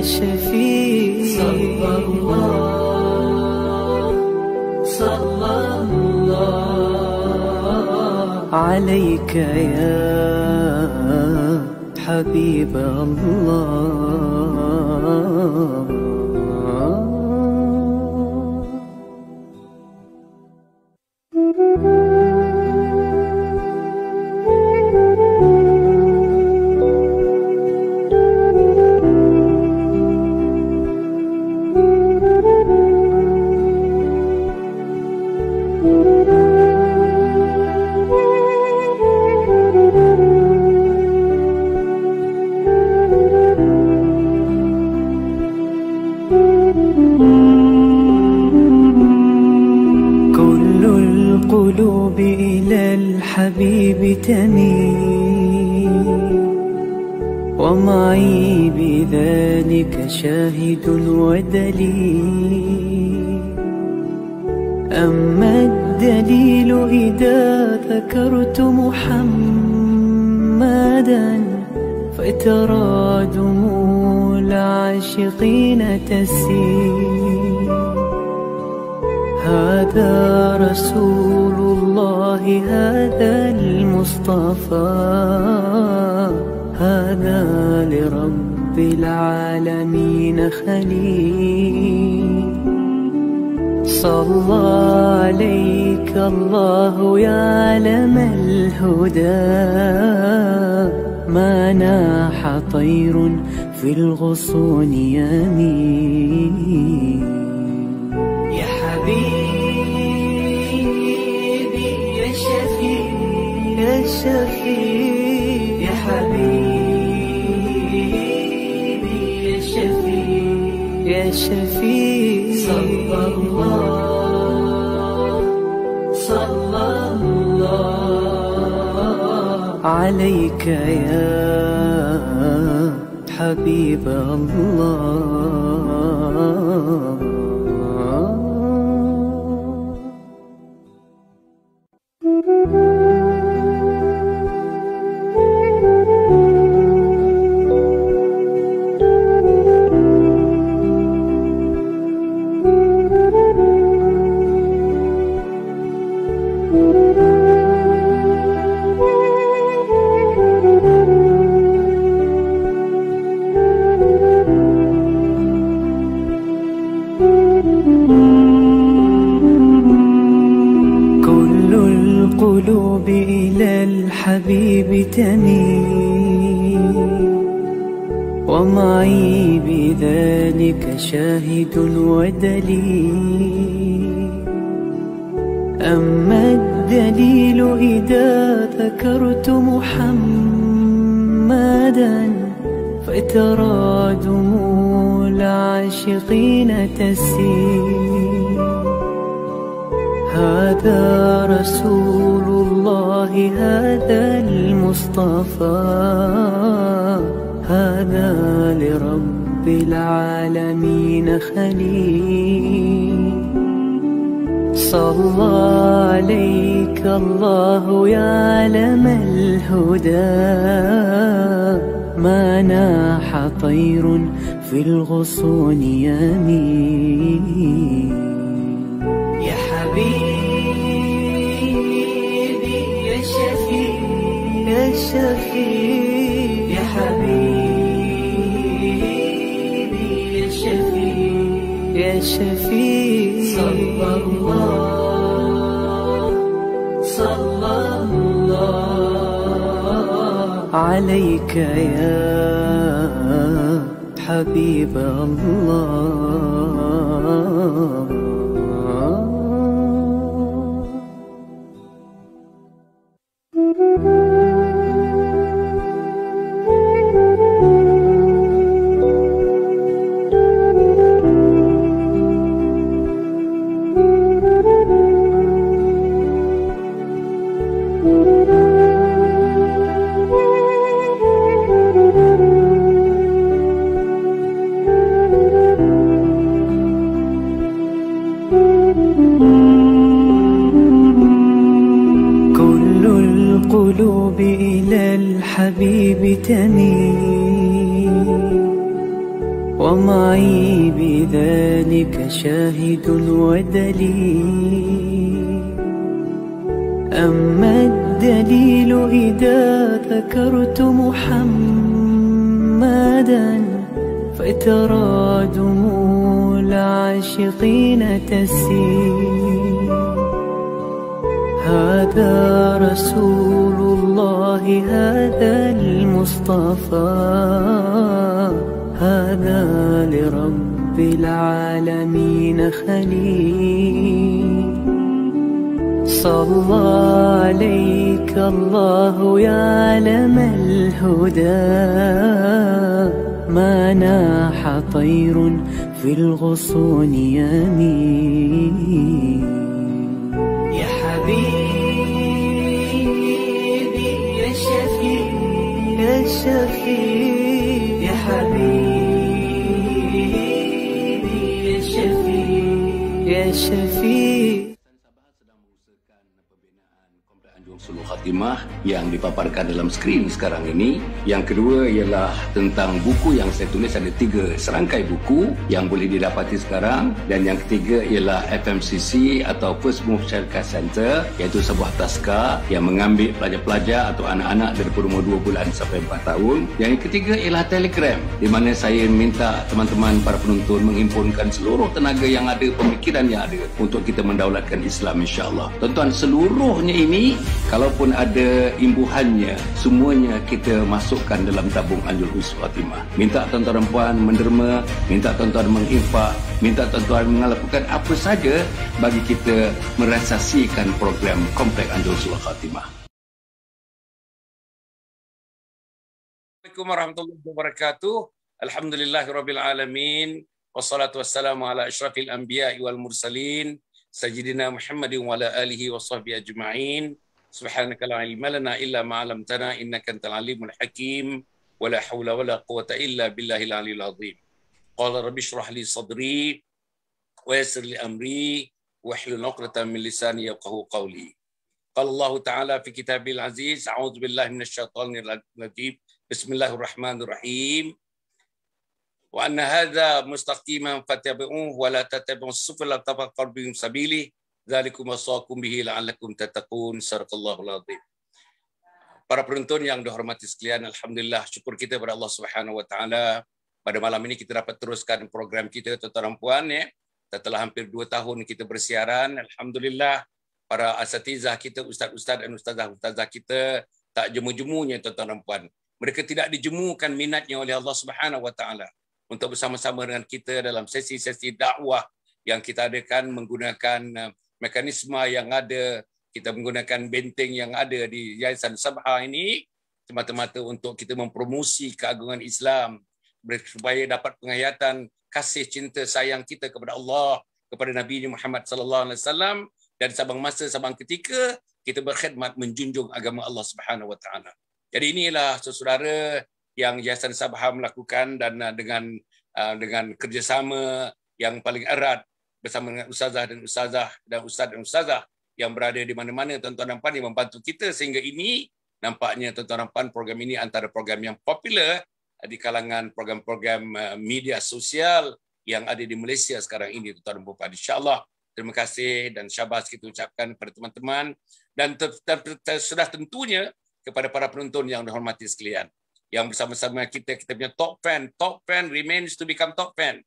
شفيع صلى الله صلى الله عليك يا حبيب الله حبيبي تميل ومعي بذلك شاهد ودليل أما الدليل إذا ذكرت محمدا فترى دموع العاشقين تسيل هذا رسول الله هذا المصطفى هذا لرب العالمين خليل صلى عليك الله يا علم الهدى ما ناح طير في الغصون يمين شفيع يا حبيبي يا شفيع يا شفيع صلى الله صلى الله عليك يا حبيب الله الحبيب تميل ومعي بذلك شاهد ودليل أما الدليل إذا ذكرت محمدا فترى دموع العاشقين تسيل هذا رسول الله هذا المصطفى هذا لرب العالمين خليل صلى عليك الله يا علم الهدى ما ناح طير في الغصون يمين شفيع يا حبيبي يا شفيع يا شفيع صلى الله صلى الله عليك يا حبيب الله حبيبي تميل ومعي بذلك شاهد ودليل أما الدليل إذا ذكرت محمدا فترى دموع العاشقين تسيل هذا رسول الله هذا المصطفى هذا لرب العالمين خليل صلى عليك الله يا علم الهدى ما ناح طير في الغصون يمين Syafiq. Sabah sedang mengusahakan pembinaan Komplek Anjung Suluh Khatimah yang dipaparkan dalam skrin sekarang ini. Yang kedua ialah tentang buku yang saya tulis ada tiga serangkai buku yang boleh didapati sekarang dan yang ketiga ialah FMCC atau First Move Syarikat Centre iaitu sebuah taska yang mengambil pelajar-pelajar atau anak-anak dari umur dua bulan sampai empat tahun. Yang ketiga ialah Telegram di mana saya minta teman-teman para penonton menghimpunkan seluruh tenaga yang ada, pemikiran yang ada untuk kita mendaulatkan Islam insya-Allah. Tuan-tuan seluruhnya ini kalaupun ada imbuhannya semuanya kita masukkan dalam tabung Anjul Husu Fatimah. Minta tuan-tuan puan menderma, minta tuan-tuan menginfak, minta tuan-tuan melakukan apa saja bagi kita merasasikan program Komplek Anjul Husu Fatimah. Assalamualaikum warahmatullahi wabarakatuh. Alhamdulillahirrabbilalamin. Wassalatu wassalamu ala ashrafil anbiya wal mursalin. Sajidina Muhammadin wa ala alihi wa ajma'in. سبحانك لا علم لنا إلا ما علمتنا إنك أنت العليم الحكيم ولا حول ولا قوة إلا بالله العلي العظيم قال رب اشرح لي صدري ويسر لي أمري واحلل عقدة من لساني يفقه قولي قال الله تعالى في كتابه العزيز أعوذ بالله من الشيطان الرجيم بسم الله الرحمن الرحيم وأن هذا مستقيما فاتبعوه ولا تتبعوا السفل فقد بهم سبيله Zalikum wasaqum bihi la'allakum tattaqun sarakallahu alazim. Para penonton yang dihormati sekalian, alhamdulillah syukur kita kepada Allah Subhanahu wa taala. Pada malam ini kita dapat teruskan program kita tentang perempuan. ya. Kita telah hampir dua tahun kita bersiaran. Alhamdulillah para asatizah kita, ustaz-ustaz dan ustazah-ustazah kita tak jemu-jemunya tuan-tuan Mereka tidak dijemukan minatnya oleh Allah Subhanahu wa taala untuk bersama-sama dengan kita dalam sesi-sesi dakwah yang kita adakan menggunakan uh, mekanisme yang ada, kita menggunakan benteng yang ada di Yayasan Sabha ini semata-mata untuk kita mempromosi keagungan Islam supaya dapat penghayatan kasih cinta sayang kita kepada Allah kepada Nabi Muhammad sallallahu alaihi wasallam dan sabang masa sabang ketika kita berkhidmat menjunjung agama Allah Subhanahu wa taala. Jadi inilah saudara yang Yayasan Sabha melakukan dan uh, dengan uh, dengan kerjasama yang paling erat bersama dengan ustazah dan ustazah dan ustaz dan ustazah yang berada di mana-mana tuan-tuan dan puan yang membantu kita sehingga ini nampaknya tuan-tuan dan puan program ini antara program yang popular eh, di kalangan program-program eh, media sosial yang ada di Malaysia sekarang ini tuan-tuan dan puan insyaallah terima kasih dan syabas kita ucapkan kepada teman-teman dan ter- ter- ter- ter- sudah tentunya kepada para penonton yang dihormati sekalian yang bersama-sama kita kita punya top fan top fan remains to become top fan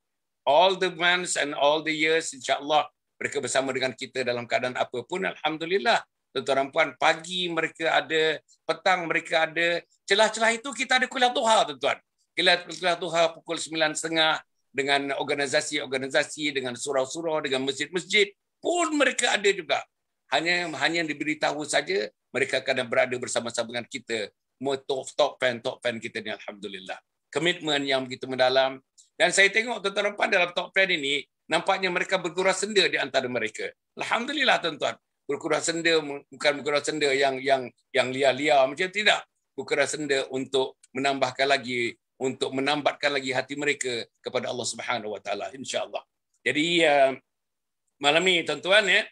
all the months and all the years insyaallah mereka bersama dengan kita dalam keadaan apa pun alhamdulillah tuan-tuan dan puan pagi mereka ada petang mereka ada celah-celah itu kita ada kuliah duha tuan-tuan kuliah kuliah duha pukul 9.30 dengan organisasi-organisasi dengan surau-surau dengan masjid-masjid pun mereka ada juga hanya hanya diberitahu saja mereka akan berada bersama-sama dengan kita top top fan top fan kita ni alhamdulillah komitmen yang begitu mendalam dan saya tengok tuan-tuan dalam top plan ini, nampaknya mereka bergurau senda di antara mereka. Alhamdulillah tuan-tuan, bergurau senda bukan bergurau senda yang yang yang liar-liar macam tidak. Bergurau senda untuk menambahkan lagi untuk menambatkan lagi hati mereka kepada Allah Subhanahu Wa Taala Insya Allah. Jadi ya, malam ni tuan-tuan ya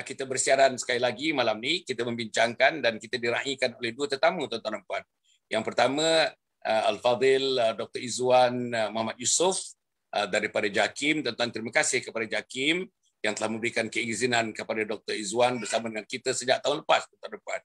kita bersiaran sekali lagi malam ni kita membincangkan dan kita diraihkan oleh dua tetamu tuan-tuan dan puan. Yang pertama Ah, Al-Fadil ah, Dr. Izzuan ah, Muhammad Yusof daripada JAKIM tentang terima kasih kepada JAKIM yang telah memberikan keizinan kepada Dr. Izzuan bersama dengan kita sejak tahun lepas. Tahun depan.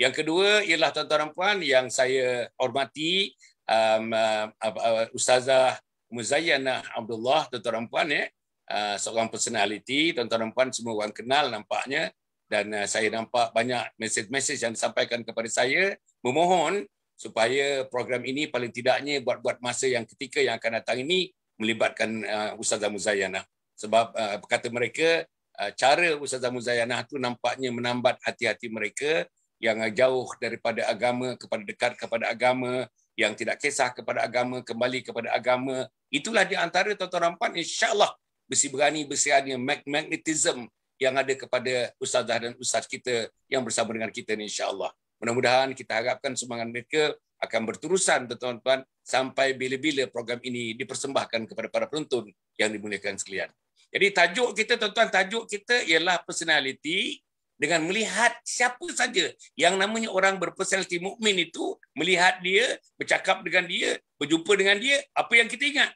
Yang kedua ialah tuan-tuan dan puan yang saya hormati um, uh, Ustazah Muzayyanah Abdullah, tuan-tuan dan puan, eh, uh, seorang personaliti, tuan-tuan dan puan semua orang kenal nampaknya dan saya nampak banyak mesej-mesej yang disampaikan kepada saya memohon supaya program ini paling tidaknya buat-buat masa yang ketika yang akan datang ini melibatkan uh, Ustazah Muzayana. Sebab uh, kata mereka, uh, cara Ustazah Muzayana itu nampaknya menambat hati-hati mereka yang jauh daripada agama kepada dekat kepada agama, yang tidak kisah kepada agama, kembali kepada agama. Itulah di antara tuan-tuan rampan, insyaAllah besi berani, besi berani, magnetism yang ada kepada Ustazah dan Ustaz kita yang bersama dengan kita ini insyaAllah mudah-mudahan kita harapkan semangat mereka akan berterusan tuan-tuan sampai bila-bila program ini dipersembahkan kepada para penonton yang dimuliakan sekalian. Jadi tajuk kita tuan-tuan tajuk kita ialah personality dengan melihat siapa saja yang namanya orang berpersonaliti mukmin itu melihat dia, bercakap dengan dia, berjumpa dengan dia, apa yang kita ingat?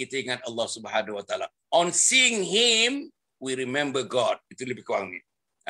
Kita ingat Allah Subhanahu Wa Taala. On seeing him, we remember God. Itu lebih kurang ni.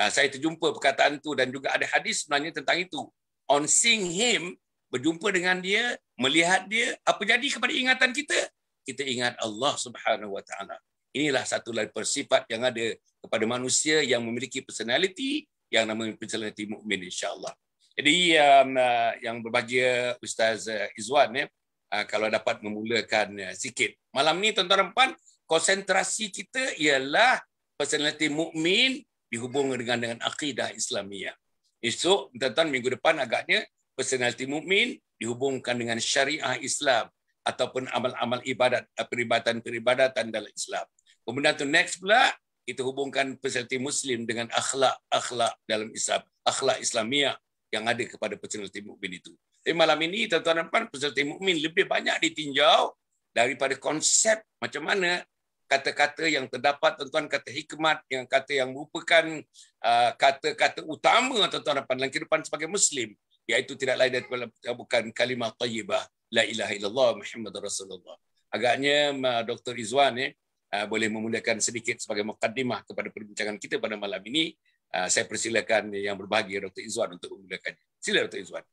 Ah, saya terjumpa perkataan itu dan juga ada hadis sebenarnya tentang itu. On seeing him, berjumpa dengan dia, melihat dia, apa jadi kepada ingatan kita? Kita ingat Allah Subhanahu Wa Taala. Inilah satu dari persifat yang ada kepada manusia yang memiliki personality yang namanya personality mukmin insyaallah. Jadi um, uh, yang berbahagia Ustaz uh, Izwan ya, uh, kalau dapat memulakan uh, sikit. Malam ni tuan-tuan dan puan, konsentrasi kita ialah personality mukmin Dihubungkan dengan dengan akidah Islamiah. Esok tentang minggu depan agaknya personaliti mukmin dihubungkan dengan syariah Islam ataupun amal-amal ibadat eh, peribadatan-peribadatan dalam Islam. Kemudian tu next pula kita hubungkan personaliti muslim dengan akhlak-akhlak dalam Islam, akhlak Islamiah yang ada kepada personaliti mukmin itu. Jadi malam ini tuan-tuan dan puan personaliti mukmin lebih banyak ditinjau daripada konsep macam mana kata-kata yang terdapat tuan-tuan kata hikmat yang kata yang merupakan uh, kata-kata utama tuan-tuan dalam kehidupan sebagai muslim iaitu tidak lain daripada eh, bukan kalimah tayyibah la ilaha illallah muhammad rasulullah agaknya uh, Dr. Izwan eh, uh, boleh memulakan sedikit sebagai mukaddimah kepada perbincangan kita pada malam ini uh, saya persilakan yang berbahagia Dr. Izwan untuk memulakan sila Dr. Izwan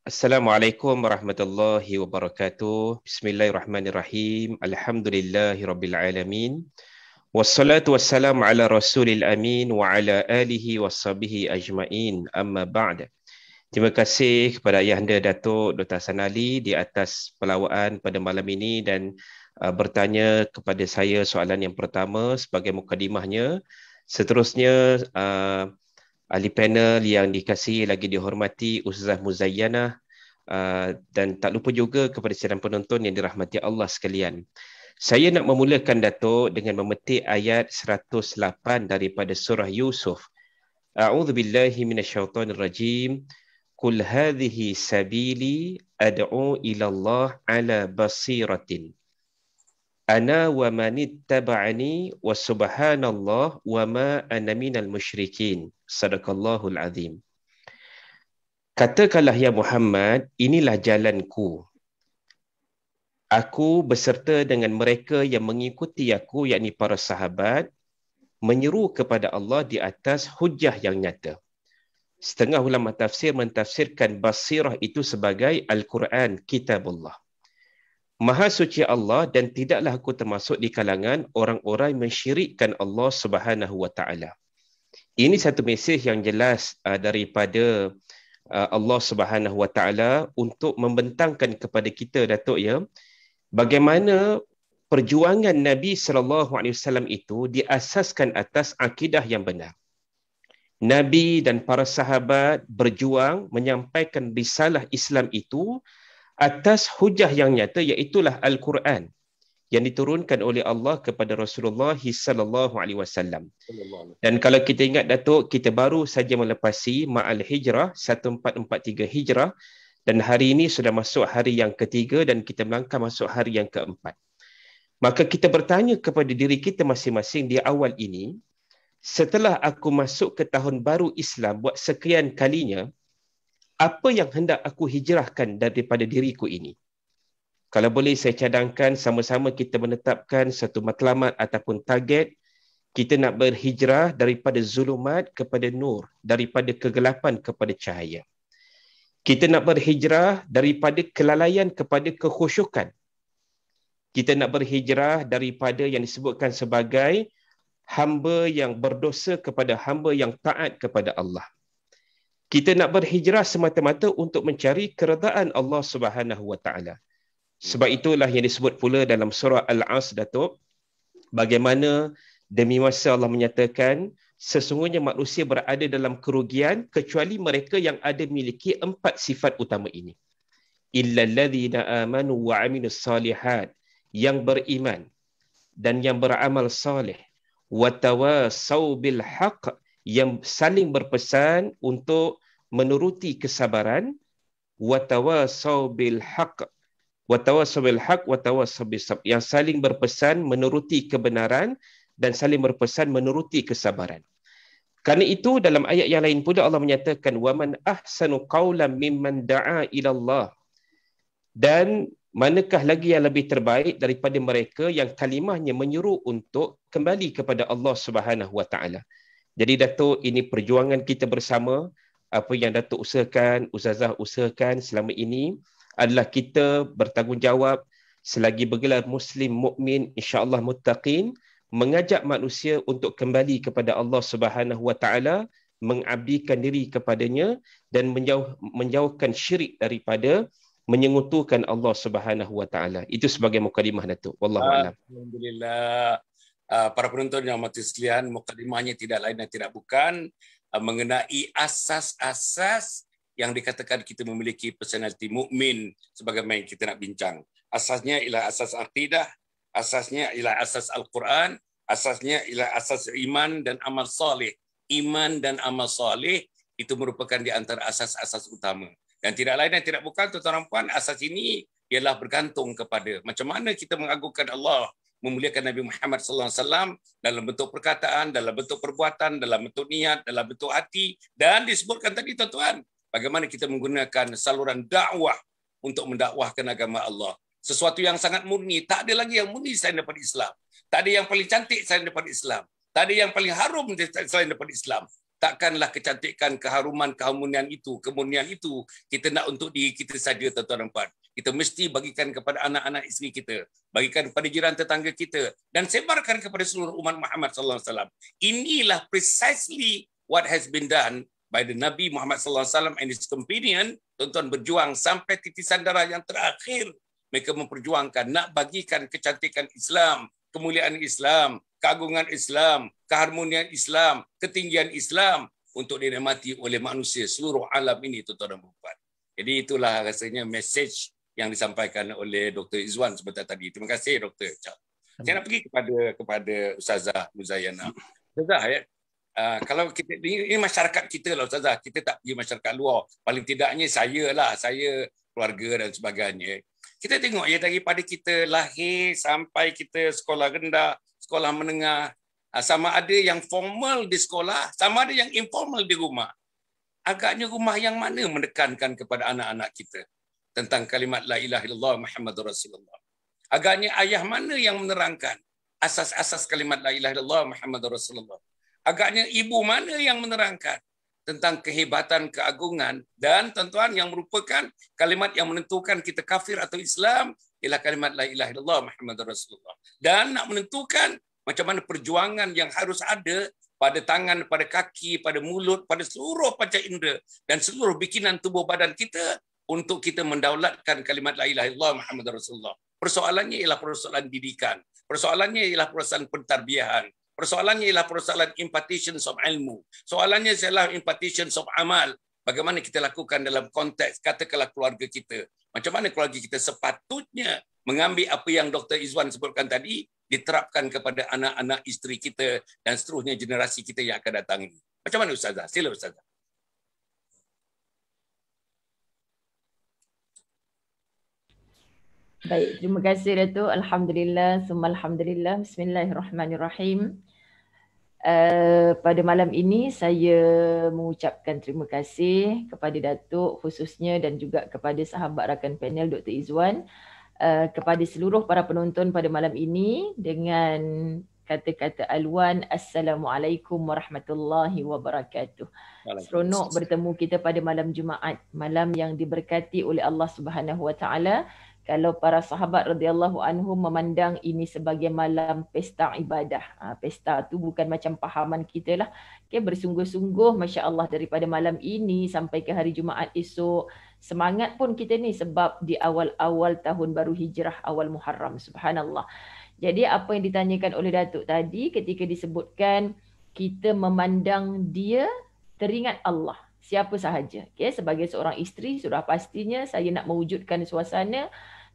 Assalamualaikum warahmatullahi wabarakatuh. Bismillahirrahmanirrahim. Alhamdulillahirabbil alamin. Wassalatu wassalamu ala rasulil amin wa ala alihi washabihi ajmain. Amma ba'd. Terima kasih kepada ayahanda Datuk Dr. Hasan Ali di atas pelawaan pada malam ini dan uh, bertanya kepada saya soalan yang pertama sebagai mukadimahnya. Seterusnya uh, ahli panel yang dikasihi lagi dihormati Ustazah Muzayyanah ah, uh, dan tak lupa juga kepada sidang penonton yang dirahmati Allah sekalian. Saya nak memulakan Datuk dengan memetik ayat 108 daripada surah Yusuf. A'udzu billahi minasyaitonir rajim. Kul hadhihi sabili ad'u ila Allah ala basiratin ana wa manittaba'ani wa subhanallah wa ma ana musyrikin sadaqallahu alazim katakanlah ya muhammad inilah jalanku aku beserta dengan mereka yang mengikuti aku yakni para sahabat menyeru kepada Allah di atas hujah yang nyata setengah ulama tafsir mentafsirkan basirah itu sebagai al-quran kitab Allah. Maha suci Allah dan tidaklah aku termasuk di kalangan orang-orang mensyirikkan Allah Subhanahu wa taala. Ini satu mesej yang jelas uh, daripada uh, Allah Subhanahu wa taala untuk membentangkan kepada kita Datuk ya bagaimana perjuangan Nabi sallallahu alaihi wasallam itu diasaskan atas akidah yang benar. Nabi dan para sahabat berjuang menyampaikan risalah Islam itu atas hujah yang nyata iaitulah al-Quran yang diturunkan oleh Allah kepada Rasulullah sallallahu alaihi wasallam. Dan kalau kita ingat Datuk, kita baru saja melepasi Ma'al Hijrah 1443 Hijrah dan hari ini sudah masuk hari yang ketiga dan kita melangkah masuk hari yang keempat. Maka kita bertanya kepada diri kita masing-masing di awal ini, setelah aku masuk ke tahun baru Islam buat sekian kalinya, apa yang hendak aku hijrahkan daripada diriku ini? Kalau boleh saya cadangkan sama-sama kita menetapkan satu matlamat ataupun target kita nak berhijrah daripada zulumat kepada nur, daripada kegelapan kepada cahaya. Kita nak berhijrah daripada kelalaian kepada kekhusyukan. Kita nak berhijrah daripada yang disebutkan sebagai hamba yang berdosa kepada hamba yang taat kepada Allah kita nak berhijrah semata-mata untuk mencari keredaan Allah Subhanahu Wa Taala. Sebab itulah yang disebut pula dalam surah Al-As Datuk bagaimana demi masa Allah menyatakan sesungguhnya manusia berada dalam kerugian kecuali mereka yang ada miliki empat sifat utama ini. Illa alladhina amanu wa aminu salihat yang beriman dan yang beramal salih wa tawasaw bil haqq yang saling berpesan untuk menuruti kesabaran watawasau bil haq watawasau bil haq watawasau bis sabr yang saling berpesan menuruti kebenaran dan saling berpesan menuruti kesabaran kerana itu dalam ayat yang lain pula Allah menyatakan waman ahsanu qawlan mimman da'a ila Allah dan manakah lagi yang lebih terbaik daripada mereka yang kalimahnya menyuruh untuk kembali kepada Allah Subhanahu wa taala jadi Datuk, ini perjuangan kita bersama. Apa yang Datuk usahakan, Ustazah usahakan selama ini adalah kita bertanggungjawab selagi bergelar Muslim, Mukmin, insyaAllah mutaqin, mengajak manusia untuk kembali kepada Allah Subhanahu Wa Taala, mengabdikan diri kepadanya dan menjauh, menjauhkan syirik daripada menyengutukan Allah Subhanahu Wa Taala. Itu sebagai mukadimah Datuk. Wallahu ah, a'lam. Alhamdulillah. Ah, para penonton yang mati sekalian, mukadimahnya tidak lain dan tidak bukan ah, mengenai asas-asas yang dikatakan kita memiliki personaliti mukmin sebagai yang kita nak bincang. Asasnya ialah asas akidah, asasnya ialah asas Al-Quran, asasnya ialah asas iman dan amal soleh. Iman dan amal soleh itu merupakan di antara asas-asas utama. Dan tidak lain dan tidak bukan, tuan-tuan puan, asas ini ialah bergantung kepada macam mana kita mengagungkan Allah memuliakan Nabi Muhammad sallallahu alaihi wasallam dalam bentuk perkataan, dalam bentuk perbuatan, dalam bentuk niat, dalam bentuk hati dan disebutkan tadi tuan-tuan bagaimana kita menggunakan saluran dakwah untuk mendakwahkan agama Allah. Sesuatu yang sangat murni, tak ada lagi yang murni selain daripada Islam. Tak ada yang paling cantik selain daripada Islam. Tak ada yang paling harum selain daripada Islam. Takkanlah kecantikan, keharuman, keharmonian itu, kemurnian itu kita nak untuk diri kita saja tuan-tuan dan puan kita mesti bagikan kepada anak-anak isteri kita, bagikan kepada jiran tetangga kita dan sebarkan kepada seluruh umat Muhammad sallallahu alaihi wasallam. Inilah precisely what has been done by the Nabi Muhammad sallallahu alaihi wasallam and his companion tuan-tuan berjuang sampai titisan darah yang terakhir mereka memperjuangkan nak bagikan kecantikan Islam, kemuliaan Islam, keagungan Islam, keharmonian Islam, ketinggian Islam untuk dinikmati oleh manusia seluruh alam ini tuan-tuan dan puan. Jadi itulah rasanya message yang disampaikan oleh Dr. Izwan sebentar tadi. Terima kasih Dr. Chow. Saya nak pergi kepada kepada Ustazah Muzayana. Ustazah, ya, ah, kalau kita, ini masyarakat kita lah Ustazah, kita tak pergi masyarakat luar. Paling tidaknya saya lah, saya keluarga dan sebagainya. Ya. Kita tengok ya daripada kita lahir sampai kita sekolah rendah, sekolah menengah, ah, sama ada yang formal di sekolah, sama ada yang informal di rumah. Agaknya rumah yang mana menekankan kepada anak-anak kita? tentang kalimat la ilaha illallah Muhammadur Rasulullah. Agaknya ayah mana yang menerangkan asas-asas kalimat la ilaha illallah Muhammadur Rasulullah? Agaknya ibu mana yang menerangkan tentang kehebatan keagungan dan tentuan yang merupakan kalimat yang menentukan kita kafir atau Islam ialah kalimat la ilaha illallah Muhammadur Rasulullah. Dan nak menentukan macam mana perjuangan yang harus ada pada tangan, pada kaki, pada mulut, pada seluruh panca indera dan seluruh bikinan tubuh badan kita untuk kita mendaulatkan kalimat la ilaha illallah Muhammad Rasulullah. Persoalannya ialah persoalan didikan. Persoalannya ialah persoalan pentarbiahan. Persoalannya ialah persoalan impartition of ilmu. Soalannya ialah impartition of amal. Bagaimana kita lakukan dalam konteks katakanlah keluarga kita. Macam mana keluarga kita sepatutnya mengambil apa yang Dr. Izwan sebutkan tadi diterapkan kepada anak-anak isteri kita dan seterusnya generasi kita yang akan datang ini. Macam mana Ustazah? Sila Ustazah. Baik, terima kasih Datuk. Alhamdulillah, semua alhamdulillah. Bismillahirrahmanirrahim. Uh, pada malam ini saya mengucapkan terima kasih kepada Datuk khususnya dan juga kepada sahabat rakan panel Dr. Izwan uh, kepada seluruh para penonton pada malam ini dengan kata-kata aluan Assalamualaikum Warahmatullahi Wabarakatuh. Seronok bertemu kita pada malam Jumaat, malam yang diberkati oleh Allah Subhanahu Wa Taala kalau para sahabat radhiyallahu anhu memandang ini sebagai malam pesta ibadah. Ha, pesta tu bukan macam pahaman kita lah. Okay, bersungguh-sungguh Masya Allah daripada malam ini sampai ke hari Jumaat esok. Semangat pun kita ni sebab di awal-awal tahun baru hijrah awal Muharram. Subhanallah. Jadi apa yang ditanyakan oleh Datuk tadi ketika disebutkan kita memandang dia teringat Allah siapa sahaja. Okay? Sebagai seorang isteri sudah pastinya saya nak mewujudkan suasana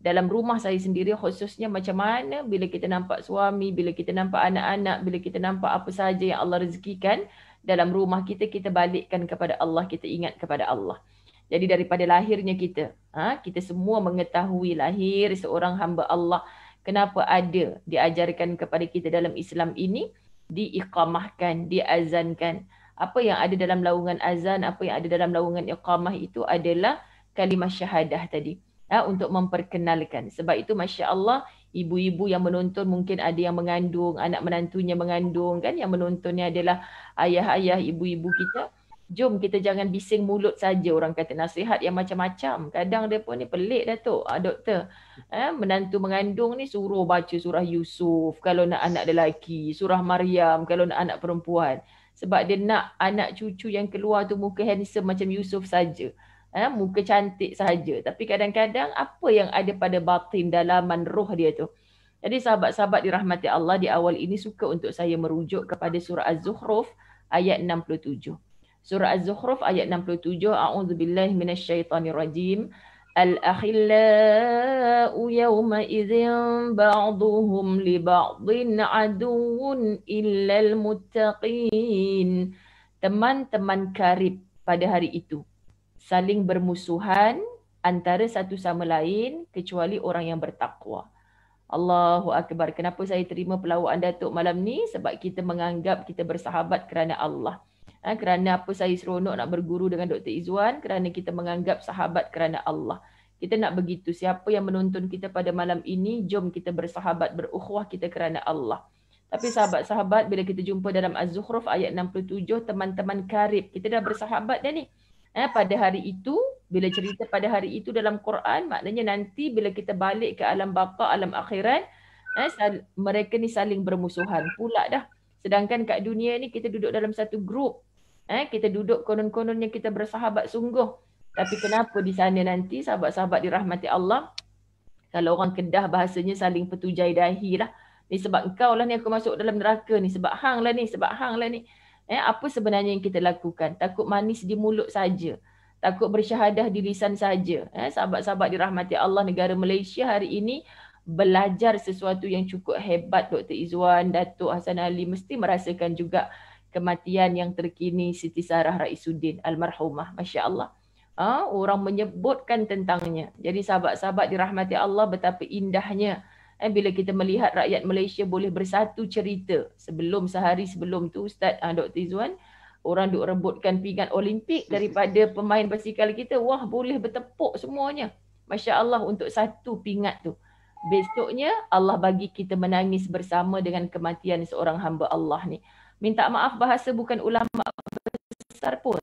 dalam rumah saya sendiri khususnya macam mana bila kita nampak suami, bila kita nampak anak-anak, bila kita nampak apa saja yang Allah rezekikan dalam rumah kita, kita balikkan kepada Allah, kita ingat kepada Allah. Jadi daripada lahirnya kita, ha, kita semua mengetahui lahir seorang hamba Allah. Kenapa ada diajarkan kepada kita dalam Islam ini, diikamahkan, diazankan. Apa yang ada dalam laungan azan, apa yang ada dalam laungan iqamah itu adalah kalimah syahadah tadi ya, untuk memperkenalkan. Sebab itu Masya Allah ibu-ibu yang menonton mungkin ada yang mengandung, anak menantunya mengandung kan yang menontonnya adalah ayah-ayah ibu-ibu kita. Jom kita jangan bising mulut saja orang kata nasihat yang macam-macam. Kadang dia pun ni pelik Datuk, ah, doktor. Eh, menantu mengandung ni suruh baca surah Yusuf kalau nak anak lelaki, surah Maryam kalau nak anak perempuan. Sebab dia nak anak cucu yang keluar tu muka handsome macam Yusuf saja eh, muka cantik saja, tapi kadang-kadang apa yang ada pada batin dalaman roh dia tu jadi sahabat-sahabat dirahmati Allah di awal ini suka untuk saya merujuk kepada surah az-zukhruf ayat 67 surah az-zukhruf ayat 67 a'udzubillahi minasyaitonirrajim Al-akhillau yawma idhin ba'duhum li ba'din aduun illa al-muttaqin. Teman-teman karib pada hari itu saling bermusuhan antara satu sama lain kecuali orang yang bertakwa. Allahu akbar. Kenapa saya terima pelawaan Datuk malam ni? Sebab kita menganggap kita bersahabat kerana Allah. Ha, kerana apa saya seronok nak berguru dengan Dr. Izzuan? Kerana kita menganggap sahabat kerana Allah. Kita nak begitu. Siapa yang menonton kita pada malam ini, jom kita bersahabat, berukhwah kita kerana Allah. Tapi sahabat-sahabat, bila kita jumpa dalam Az-Zukhruf ayat 67, teman-teman karib. Kita dah bersahabat dah ni eh, pada hari itu bila cerita pada hari itu dalam Quran maknanya nanti bila kita balik ke alam baka alam akhirat eh, mereka ni saling bermusuhan pula dah sedangkan kat dunia ni kita duduk dalam satu grup eh, kita duduk konon-kononnya kita bersahabat sungguh tapi kenapa di sana nanti sahabat-sahabat dirahmati Allah kalau orang kedah bahasanya saling petujai dahi lah ni sebab kau lah ni aku masuk dalam neraka ni sebab hang lah ni, sebab hang lah ni eh apa sebenarnya yang kita lakukan takut manis di mulut saja takut bersyahadah di lisan saja eh sahabat-sahabat dirahmati Allah negara Malaysia hari ini belajar sesuatu yang cukup hebat Dr Izwan Datuk Hasan Ali mesti merasakan juga kematian yang terkini Siti Sarah Raisuddin almarhumah masya-Allah ha, ah, orang menyebutkan tentangnya jadi sahabat-sahabat dirahmati Allah betapa indahnya Eh, bila kita melihat rakyat Malaysia boleh bersatu cerita sebelum sehari sebelum tu Ustaz uh, ah, Dr. Izzuan orang duk rebutkan pingat Olimpik daripada pemain basikal kita wah boleh bertepuk semuanya Masya Allah untuk satu pingat tu besoknya Allah bagi kita menangis bersama dengan kematian seorang hamba Allah ni minta maaf bahasa bukan ulama besar pun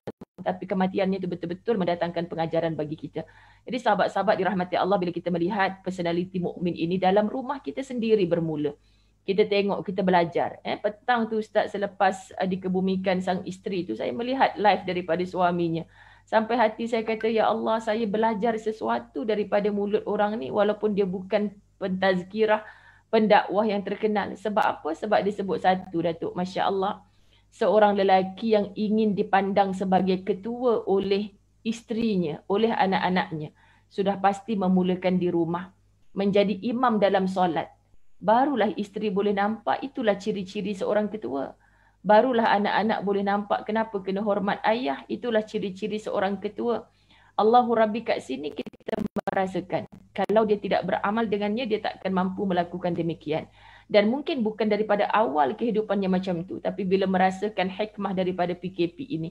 tapi kematiannya itu betul-betul mendatangkan pengajaran bagi kita. Jadi sahabat-sahabat dirahmati Allah bila kita melihat personaliti mukmin ini dalam rumah kita sendiri bermula. Kita tengok, kita belajar. Eh, petang tu Ustaz selepas uh, dikebumikan sang isteri tu saya melihat live daripada suaminya. Sampai hati saya kata, Ya Allah saya belajar sesuatu daripada mulut orang ni walaupun dia bukan pentazkirah pendakwah yang terkenal. Sebab apa? Sebab dia sebut satu Datuk. Masya Allah seorang lelaki yang ingin dipandang sebagai ketua oleh isterinya, oleh anak-anaknya, sudah pasti memulakan di rumah, menjadi imam dalam solat. Barulah isteri boleh nampak itulah ciri-ciri seorang ketua. Barulah anak-anak boleh nampak kenapa kena hormat ayah, itulah ciri-ciri seorang ketua. Allahu Rabbi kat sini kita merasakan kalau dia tidak beramal dengannya dia takkan mampu melakukan demikian dan mungkin bukan daripada awal kehidupannya macam tu tapi bila merasakan hikmah daripada PKP ini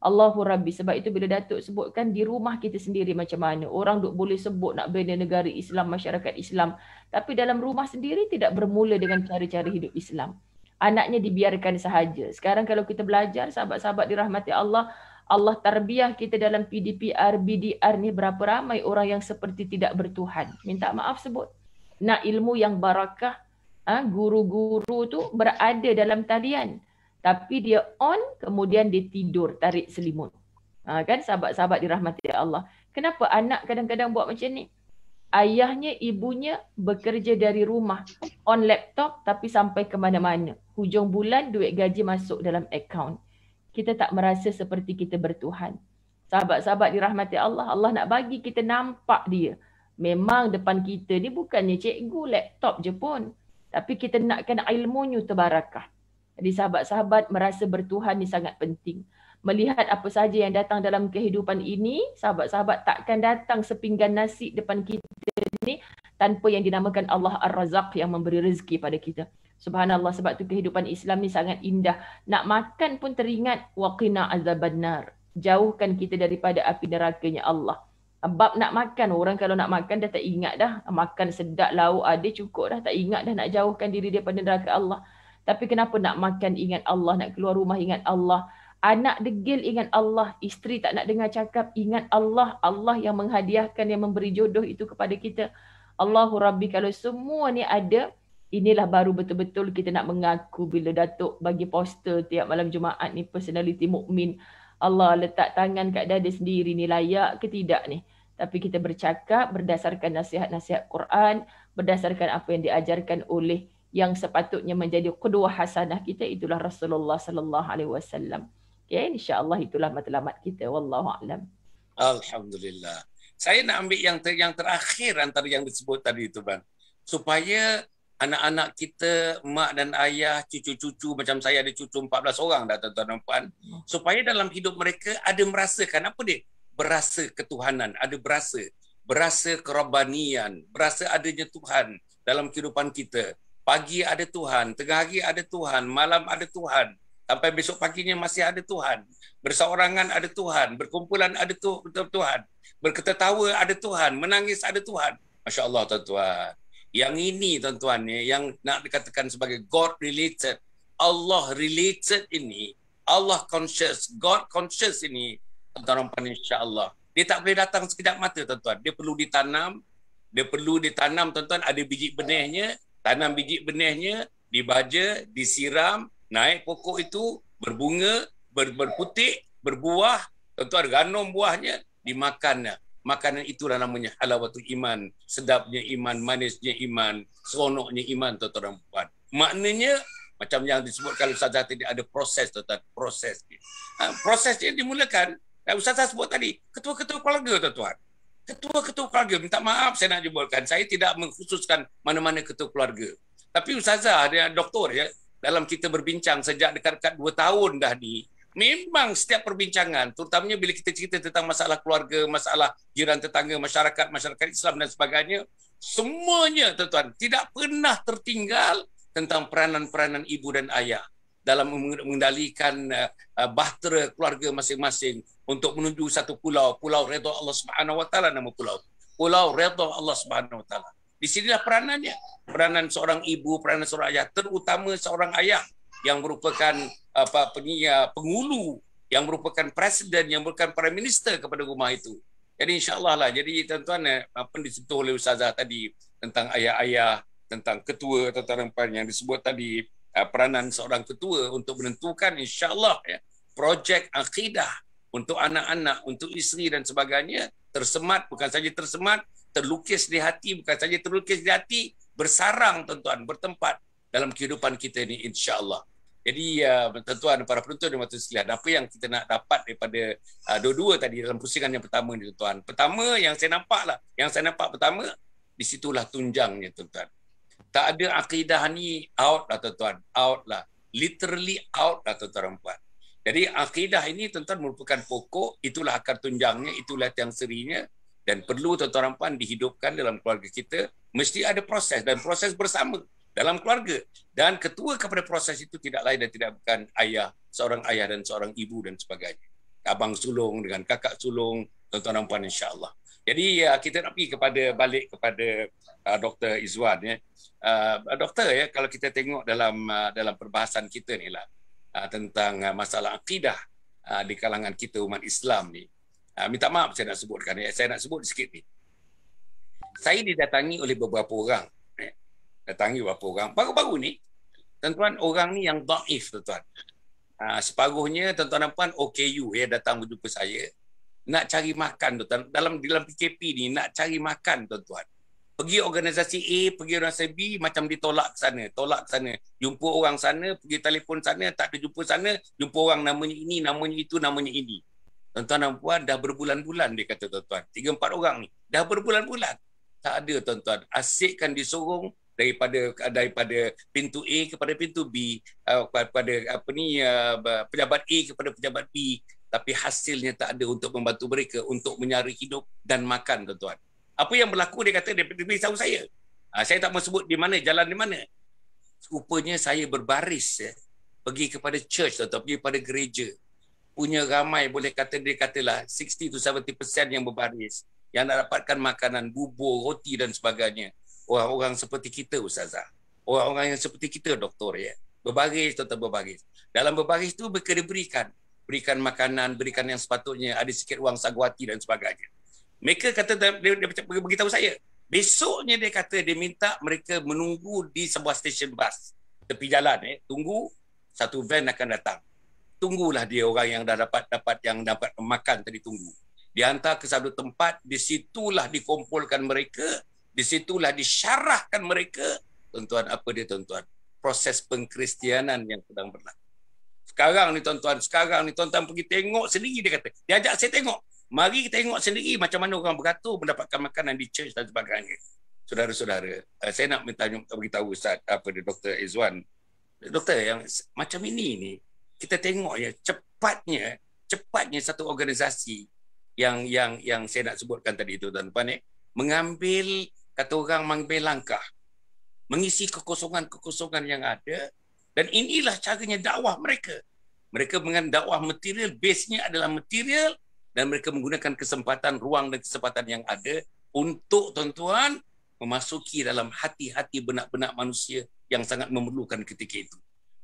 Allahu Rabbi sebab itu bila Datuk sebutkan di rumah kita sendiri macam mana orang duk boleh sebut nak bina negara Islam masyarakat Islam tapi dalam rumah sendiri tidak bermula dengan cara-cara hidup Islam anaknya dibiarkan sahaja sekarang kalau kita belajar sahabat-sahabat dirahmati Allah Allah tarbiah kita dalam PDPR, BDR ni berapa ramai orang yang seperti tidak bertuhan. Minta maaf sebut. Nak ilmu yang barakah, Ah, guru-guru tu berada dalam talian tapi dia on kemudian dia tidur tarik selimut ha, kan sahabat-sahabat dirahmati Allah kenapa anak kadang-kadang buat macam ni ayahnya ibunya bekerja dari rumah on laptop tapi sampai ke mana-mana hujung bulan duit gaji masuk dalam account kita tak merasa seperti kita bertuhan sahabat-sahabat dirahmati Allah Allah nak bagi kita nampak dia memang depan kita ni bukannya cikgu laptop je pun tapi kita nakkan ilmunya terbarakah. Jadi sahabat-sahabat merasa bertuhan ni sangat penting. Melihat apa sahaja yang datang dalam kehidupan ini, sahabat-sahabat takkan datang sepinggan nasi depan kita ni tanpa yang dinamakan Allah Ar-Razak yang memberi rezeki pada kita. Subhanallah sebab tu kehidupan Islam ni sangat indah. Nak makan pun teringat waqina azabannar. Jauhkan kita daripada api nerakanya Allah bab nak makan orang kalau nak makan dah tak ingat dah makan sedap lauk ada cukup dah tak ingat dah nak jauhkan diri daripada neraka Allah tapi kenapa nak makan ingat Allah nak keluar rumah ingat Allah anak degil ingat Allah isteri tak nak dengar cakap ingat Allah Allah yang menghadiahkan yang memberi jodoh itu kepada kita Allahu Rabbi kalau semua ni ada inilah baru betul-betul kita nak mengaku bila datuk bagi poster tiap malam Jumaat ni personality mukmin Allah letak tangan kat dada sendiri ni layak ke tidak ni. Tapi kita bercakap berdasarkan nasihat-nasihat Quran, berdasarkan apa yang diajarkan oleh yang sepatutnya menjadi kedua hasanah kita itulah Rasulullah sallallahu alaihi wasallam. Okey, insya-Allah itulah matlamat kita wallahu alam. Alhamdulillah. Saya nak ambil yang ter- yang terakhir antara yang disebut tadi itu, Bang. Supaya anak-anak kita, mak dan ayah, cucu-cucu macam saya ada cucu 14 orang dah tuan-tuan dan puan. Hmm. Supaya dalam hidup mereka ada merasakan apa dia? Berasa ketuhanan, ada berasa. Berasa kerabanian, berasa adanya Tuhan dalam kehidupan kita. Pagi ada Tuhan, tengah hari ada Tuhan, malam ada Tuhan. Sampai besok paginya masih ada Tuhan. Berseorangan ada Tuhan, berkumpulan ada Tuhan. berketawa ada Tuhan, menangis ada Tuhan. Masya Allah tuan-tuan. Yang ini tuan-tuan ya, yang nak dikatakan sebagai God related, Allah related ini, Allah conscious, God conscious ini tuan-tuan dan insya-Allah. Dia tak boleh datang sekejap mata tuan-tuan. Dia perlu ditanam, dia perlu ditanam tuan-tuan ada biji benihnya, tanam biji benihnya, dibaja, disiram, naik pokok itu berbunga, ber berputik, berbuah, tuan-tuan ganum buahnya dimakannya makanan itulah namanya halawatul iman sedapnya iman manisnya iman seronoknya iman tuan-tuan dan puan maknanya macam yang disebutkan kalau Zah tadi ada proses tuan-tuan proses dia. Ha, proses dia dimulakan dan eh, Ustaz sebut tadi ketua-ketua keluarga tuan-tuan ketua-ketua keluarga minta maaf saya nak jebolkan saya tidak mengkhususkan mana-mana ketua keluarga tapi Ustaz Zah dia doktor ya dalam kita berbincang sejak dekat-dekat dua tahun dah ni memang setiap perbincangan terutamanya bila kita cerita tentang masalah keluarga, masalah jiran tetangga, masyarakat, masyarakat Islam dan sebagainya, semuanya tuan-tuan tidak pernah tertinggal tentang peranan-peranan ibu dan ayah dalam mengendalikan eh, eh, bahtera keluarga masing-masing untuk menuju satu pulau, pulau redha Allah Subhanahu wa taala nama pulau. Pulau redha Allah Subhanahu wa taala. Di sinilah peranannya, peranan seorang ibu, peranan seorang ayah, terutama seorang ayah yang merupakan apa penyia pengulu yang merupakan presiden yang merupakan prime minister kepada rumah itu. Jadi insyaallah lah. Jadi tuan-tuan eh, apa yang disentuh oleh ustazah tadi tentang ayah-ayah, tentang ketua atau rempan yang disebut tadi eh, peranan seorang ketua untuk menentukan insyaallah ya projek akidah untuk anak-anak, untuk isteri dan sebagainya tersemat bukan saja tersemat, terlukis di hati bukan saja terlukis di hati, bersarang tuan-tuan, bertempat dalam kehidupan kita ini insyaallah. Jadi uh, tuan-tuan para penonton dan mata sekalian, apa yang kita nak dapat daripada uh, dua-dua tadi dalam pusingan yang pertama ni tuan-tuan. Pertama yang saya nampak lah, yang saya nampak pertama, di situlah tunjangnya tuan-tuan. Tak ada akidah ni out lah tuan-tuan, out lah. Literally out lah tuan-tuan empat. Jadi akidah ini tuan-tuan merupakan pokok, itulah akar tunjangnya, itulah tiang serinya. Dan perlu tuan-tuan empat dihidupkan dalam keluarga kita, mesti ada proses dan proses bersama dalam keluarga dan ketua kepada proses itu tidak lain dan tidak bukan ayah seorang ayah dan seorang ibu dan sebagainya abang sulung dengan kakak sulung tuan-tuan dan puan insyaallah jadi ya, kita nak pergi kepada balik kepada uh, Dr. Izwan ya. Uh, doktor ya kalau kita tengok dalam uh, dalam perbahasan kita ni lah uh, tentang uh, masalah akidah uh, di kalangan kita umat Islam ni. Uh, minta maaf saya nak sebutkan ya. Saya nak sebut sikit ni. Saya didatangi oleh beberapa orang datangi beberapa orang. Baru-baru ni, tuan-tuan, orang ni yang daif, tuan-tuan. Ha, separuhnya, tuan-tuan dan puan, OKU ya, eh, datang berjumpa saya. Nak cari makan, tuan-tuan. Dalam, dalam PKP ni, nak cari makan, tuan-tuan. Pergi organisasi A, pergi organisasi B, macam ditolak ke sana. Tolak ke sana. Jumpa orang sana, pergi telefon sana, tak ada jumpa sana, jumpa orang namanya ini, namanya itu, namanya ini. Tuan-tuan dan puan, dah berbulan-bulan, dia kata tuan-tuan. Tiga, empat orang ni. Dah berbulan-bulan. Tak ada, tuan-tuan. Asyikkan disorong, daripada daripada pintu A kepada pintu B uh, kepada uh, apa ni uh, pejabat A kepada pejabat B tapi hasilnya tak ada untuk membantu mereka untuk menyara hidup dan makan tuan-tuan. Apa yang berlaku dia kata dia beritahu saya. Uh, saya tak mau sebut di mana jalan di mana. Rupanya saya berbaris eh, pergi kepada church atau pergi kepada gereja punya ramai boleh kata dia katalah 60 to 70% yang berbaris yang nak dapatkan makanan bubur roti dan sebagainya orang-orang seperti kita ustazah orang-orang yang seperti kita doktor ya berbaris atau berbaris dalam berbaris itu mereka diberikan berikan makanan berikan yang sepatutnya ada sikit uang saguati dan sebagainya mereka kata dia, dia beritahu saya besoknya dia kata dia minta mereka menunggu di sebuah stesen bas tepi jalan ya tunggu satu van akan datang tunggulah dia orang yang dah dapat dapat yang dapat makan tadi tunggu dihantar ke satu tempat di situlah dikumpulkan mereka di situlah disyarahkan mereka tuan-tuan apa dia tuan-tuan? Proses pengkristianan yang sedang berlaku. Sekarang ni tuan-tuan, sekarang ni tuan-tuan pergi tengok sendiri dia kata. Dia ajak saya tengok. Mari kita tengok sendiri macam mana orang beratur mendapatkan makanan di church dan sebagainya. Saudara-saudara, eh, saya nak minta beritahu Ustaz apa dia Dr. Izwan. Doktor yang macam ini ni kita tengok ya cepatnya cepatnya satu organisasi yang yang yang saya nak sebutkan tadi itu tuan-tuan eh, mengambil kata orang mengambil langkah mengisi kekosongan-kekosongan yang ada dan inilah caranya dakwah mereka mereka dengan dakwah material base-nya adalah material dan mereka menggunakan kesempatan ruang dan kesempatan yang ada untuk tuan-tuan memasuki dalam hati-hati benak-benak manusia yang sangat memerlukan ketika itu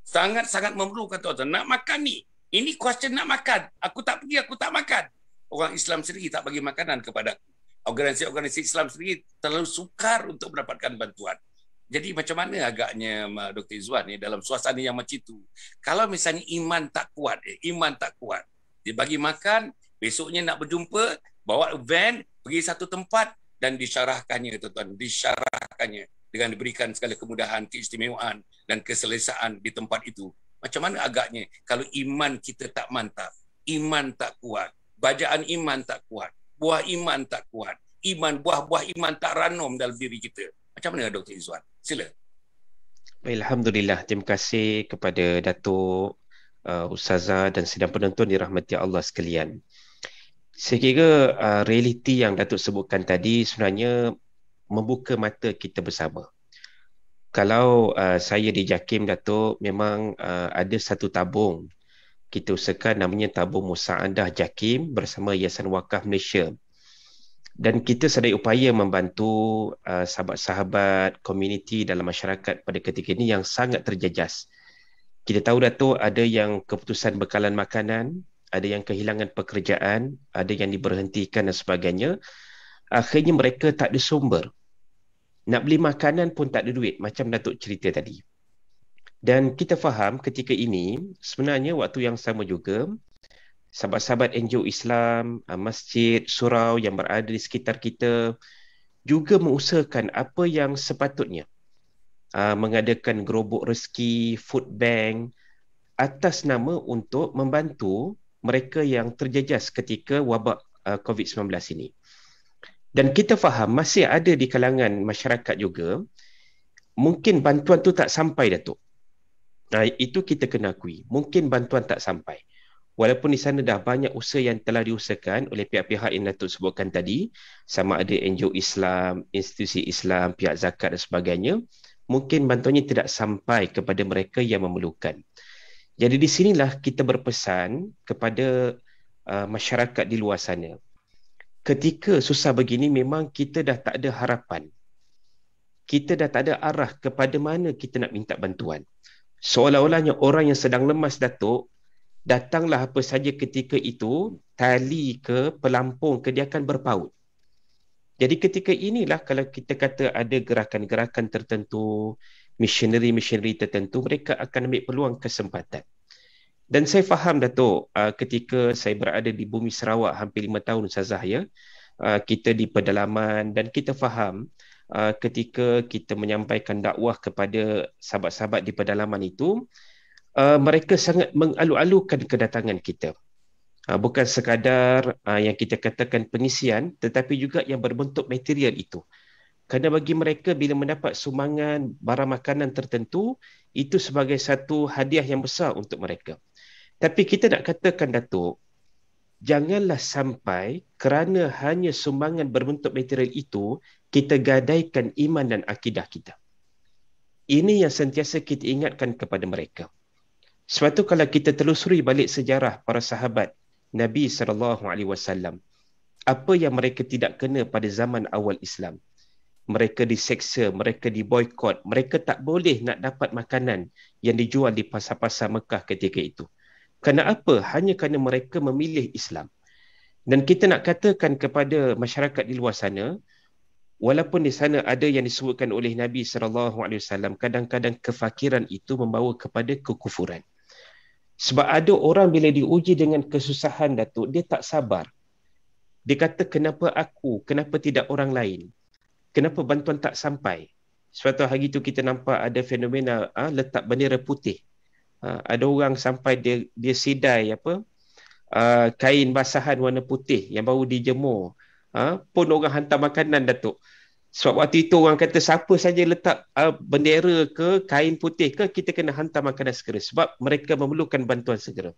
sangat-sangat memerlukan tuan-tuan nak makan ni ini question nak makan aku tak pergi aku tak makan orang Islam sendiri tak bagi makanan kepada aku organisasi-organisasi Islam sendiri terlalu sukar untuk mendapatkan bantuan. Jadi macam mana agaknya eh, Dr. Izzuan ni dalam suasana yang macam itu? Kalau misalnya iman tak kuat, eh, iman tak kuat, dia bagi makan, besoknya nak berjumpa, bawa van, pergi satu tempat dan disyarahkannya, tuan-tuan, disyarahkannya dengan diberikan segala kemudahan, keistimewaan dan keselesaan di tempat itu. Macam mana agaknya kalau iman kita tak mantap, iman tak kuat, bacaan iman tak kuat, buah iman tak kuat. Iman buah-buah iman tak ranum dalam diri kita. Macam mana Dr. Izwan? Sila. Baik, alhamdulillah. Terima kasih kepada Datuk uh, Ustazah dan sidang penonton dirahmati Allah sekalian. Saya kira uh, realiti yang Datuk sebutkan tadi sebenarnya membuka mata kita bersama. Kalau uh, saya di Jakim Datuk memang uh, ada satu tabung kita usahakan namanya tabung musaadah jakim bersama Yayasan Wakaf Malaysia. Dan kita sedaya upaya membantu uh, sahabat-sahabat komuniti dalam masyarakat pada ketika ini yang sangat terjejas. Kita tahu Dato ada yang keputusan bekalan makanan, ada yang kehilangan pekerjaan, ada yang diberhentikan dan sebagainya. Akhirnya mereka tak ada sumber. Nak beli makanan pun tak ada duit macam Datuk cerita tadi. Dan kita faham ketika ini sebenarnya waktu yang sama juga sahabat-sahabat NGO Islam, ah, masjid, surau yang berada di sekitar kita juga mengusahakan apa yang sepatutnya ah, mengadakan gerobok rezeki, food bank atas nama untuk membantu mereka yang terjejas ketika wabak ah, COVID-19 ini. Dan kita faham masih ada di kalangan masyarakat juga mungkin bantuan tu tak sampai Datuk. Nah, itu kita kena akui. Mungkin bantuan tak sampai. Walaupun di sana dah banyak usaha yang telah diusahakan oleh pihak-pihak yang Datuk sebutkan tadi, sama ada NGO Islam, institusi Islam, pihak zakat dan sebagainya, mungkin bantuannya tidak sampai kepada mereka yang memerlukan. Jadi di sinilah kita berpesan kepada uh, masyarakat di luar sana. Ketika susah begini memang kita dah tak ada harapan. Kita dah tak ada arah kepada mana kita nak minta bantuan seolah-olahnya orang yang sedang lemas datuk datanglah apa saja ketika itu tali ke pelampung ke dia akan berpaut jadi ketika inilah kalau kita kata ada gerakan-gerakan tertentu missionary-missionary tertentu mereka akan ambil peluang kesempatan dan saya faham Datuk ah, ketika saya berada di bumi Sarawak hampir lima tahun Ustazah ya ah, kita di pedalaman dan kita faham Uh, ketika kita menyampaikan dakwah kepada sahabat-sahabat di pedalaman itu uh, mereka sangat mengalu-alukan kedatangan kita uh, bukan sekadar uh, yang kita katakan pengisian tetapi juga yang berbentuk material itu kerana bagi mereka bila mendapat sumbangan barang makanan tertentu itu sebagai satu hadiah yang besar untuk mereka tapi kita nak katakan datuk janganlah sampai kerana hanya sumbangan berbentuk material itu kita gadaikan iman dan akidah kita. Ini yang sentiasa kita ingatkan kepada mereka. Suatu kalau kita telusuri balik sejarah para sahabat Nabi sallallahu alaihi wasallam, apa yang mereka tidak kena pada zaman awal Islam? Mereka diseksa, mereka diboikot, mereka tak boleh nak dapat makanan yang dijual di pasar-pasar Mekah ketika itu. apa? Hanya kerana mereka memilih Islam. Dan kita nak katakan kepada masyarakat di luar sana, Walaupun di sana ada yang disebutkan oleh Nabi sallallahu alaihi wasallam kadang-kadang kefakiran itu membawa kepada kekufuran. Sebab ada orang bila diuji dengan kesusahan Datuk dia tak sabar. Dia kata kenapa aku? Kenapa tidak orang lain? Kenapa bantuan tak sampai? Suatu hari itu kita nampak ada fenomena ha, letak bendera putih. Ha, ada orang sampai dia dia sidai apa? Uh, kain basahan warna putih yang baru dijemur ha, pun orang hantar makanan datuk sebab waktu itu orang kata siapa saja letak uh, bendera ke kain putih ke kita kena hantar makanan segera sebab mereka memerlukan bantuan segera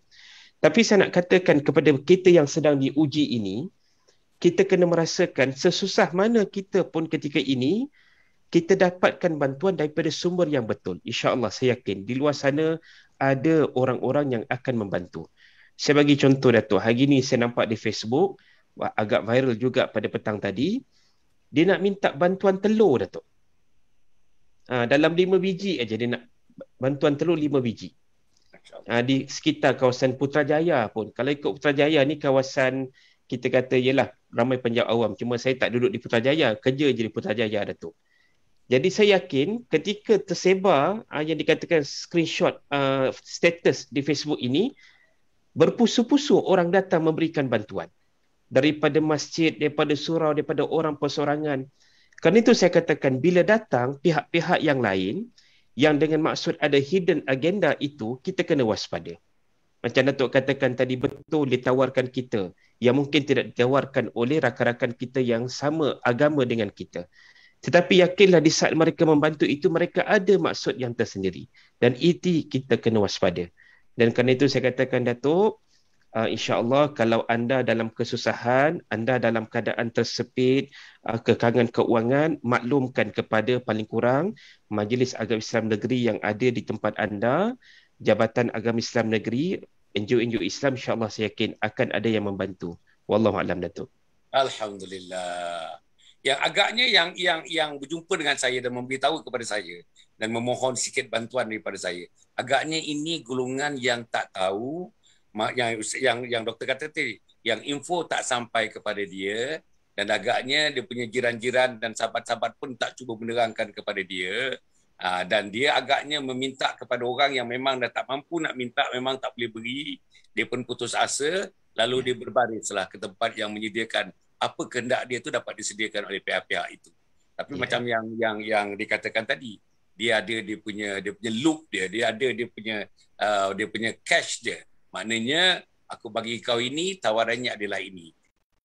tapi saya nak katakan kepada kita yang sedang diuji ini kita kena merasakan sesusah mana kita pun ketika ini kita dapatkan bantuan daripada sumber yang betul insyaallah saya yakin di luar sana ada orang-orang yang akan membantu saya bagi contoh Datuk, hari ini saya nampak di Facebook, agak viral juga pada petang tadi dia nak minta bantuan telur Datuk. Ha, dalam lima biji aja dia nak bantuan telur lima biji. Ha, di sekitar kawasan Putrajaya pun. Kalau ikut Putrajaya ni kawasan kita kata ialah ramai penjawat awam. Cuma saya tak duduk di Putrajaya, kerja je di Putrajaya Datuk. Jadi saya yakin ketika tersebar ha, yang dikatakan screenshot uh, status di Facebook ini berpusu-pusu orang datang memberikan bantuan daripada masjid, daripada surau, daripada orang persorangan. Kerana itu saya katakan bila datang pihak-pihak yang lain yang dengan maksud ada hidden agenda itu, kita kena waspada. Macam Datuk katakan tadi betul ditawarkan kita yang mungkin tidak ditawarkan oleh rakan-rakan kita yang sama agama dengan kita. Tetapi yakinlah di saat mereka membantu itu, mereka ada maksud yang tersendiri. Dan itu kita kena waspada. Dan kerana itu saya katakan Datuk, uh, insyaallah kalau anda dalam kesusahan anda dalam keadaan tersepit uh, kekangan keuangan maklumkan kepada paling kurang majlis agama Islam negeri yang ada di tempat anda jabatan agama Islam negeri NGO-NGO Islam insyaallah saya yakin akan ada yang membantu Wallahualam alam datuk alhamdulillah yang agaknya yang yang yang berjumpa dengan saya dan memberitahu kepada saya dan memohon sikit bantuan daripada saya agaknya ini golongan yang tak tahu yang yang yang doktor kata tadi yang info tak sampai kepada dia dan agaknya dia punya jiran-jiran dan sahabat-sahabat pun tak cuba menerangkan kepada dia ah, dan dia agaknya meminta kepada orang yang memang dah tak mampu nak minta memang tak boleh beri dia pun putus asa lalu dia berbarislah ke tempat yang menyediakan apa kehendak dia tu dapat disediakan oleh pihak-pihak itu tapi yeah. macam yang yang yang dikatakan tadi dia ada dia punya dia punya loop dia dia ada dia punya uh, dia punya cash dia Maknanya aku bagi kau ini tawarannya adalah ini.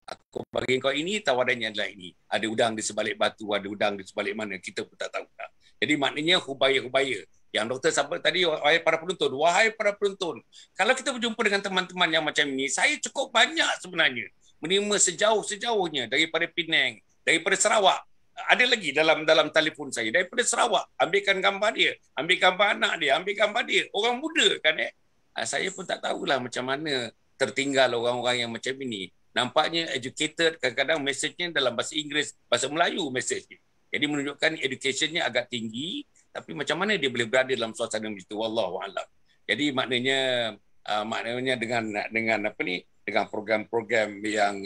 Aku bagi kau ini tawarannya adalah ini. Ada udang di sebalik batu, ada udang di sebalik mana kita pun tak tahu. Tak. Jadi maknanya hubaya-hubaya. Yang doktor sampai tadi, wahai para penonton. Wahai para penonton. Kalau kita berjumpa dengan teman-teman yang macam ini, saya cukup banyak sebenarnya menerima sejauh-sejauhnya daripada Penang, daripada Sarawak. Ada lagi dalam dalam telefon saya. Daripada Sarawak, ambilkan gambar dia. Ambil gambar anak dia. Ambil gambar dia. Orang muda kan eh. Ah, saya pun tak tahulah macam mana tertinggal orang-orang yang macam ini. Nampaknya educated, kadang-kadang mesejnya dalam bahasa Inggeris, bahasa Melayu mesejnya. Jadi menunjukkan educationnya agak tinggi, tapi macam mana dia boleh berada dalam suasana macam itu? Wallahualam. Jadi maknanya uh, maknanya dengan dengan apa ni dengan program-program yang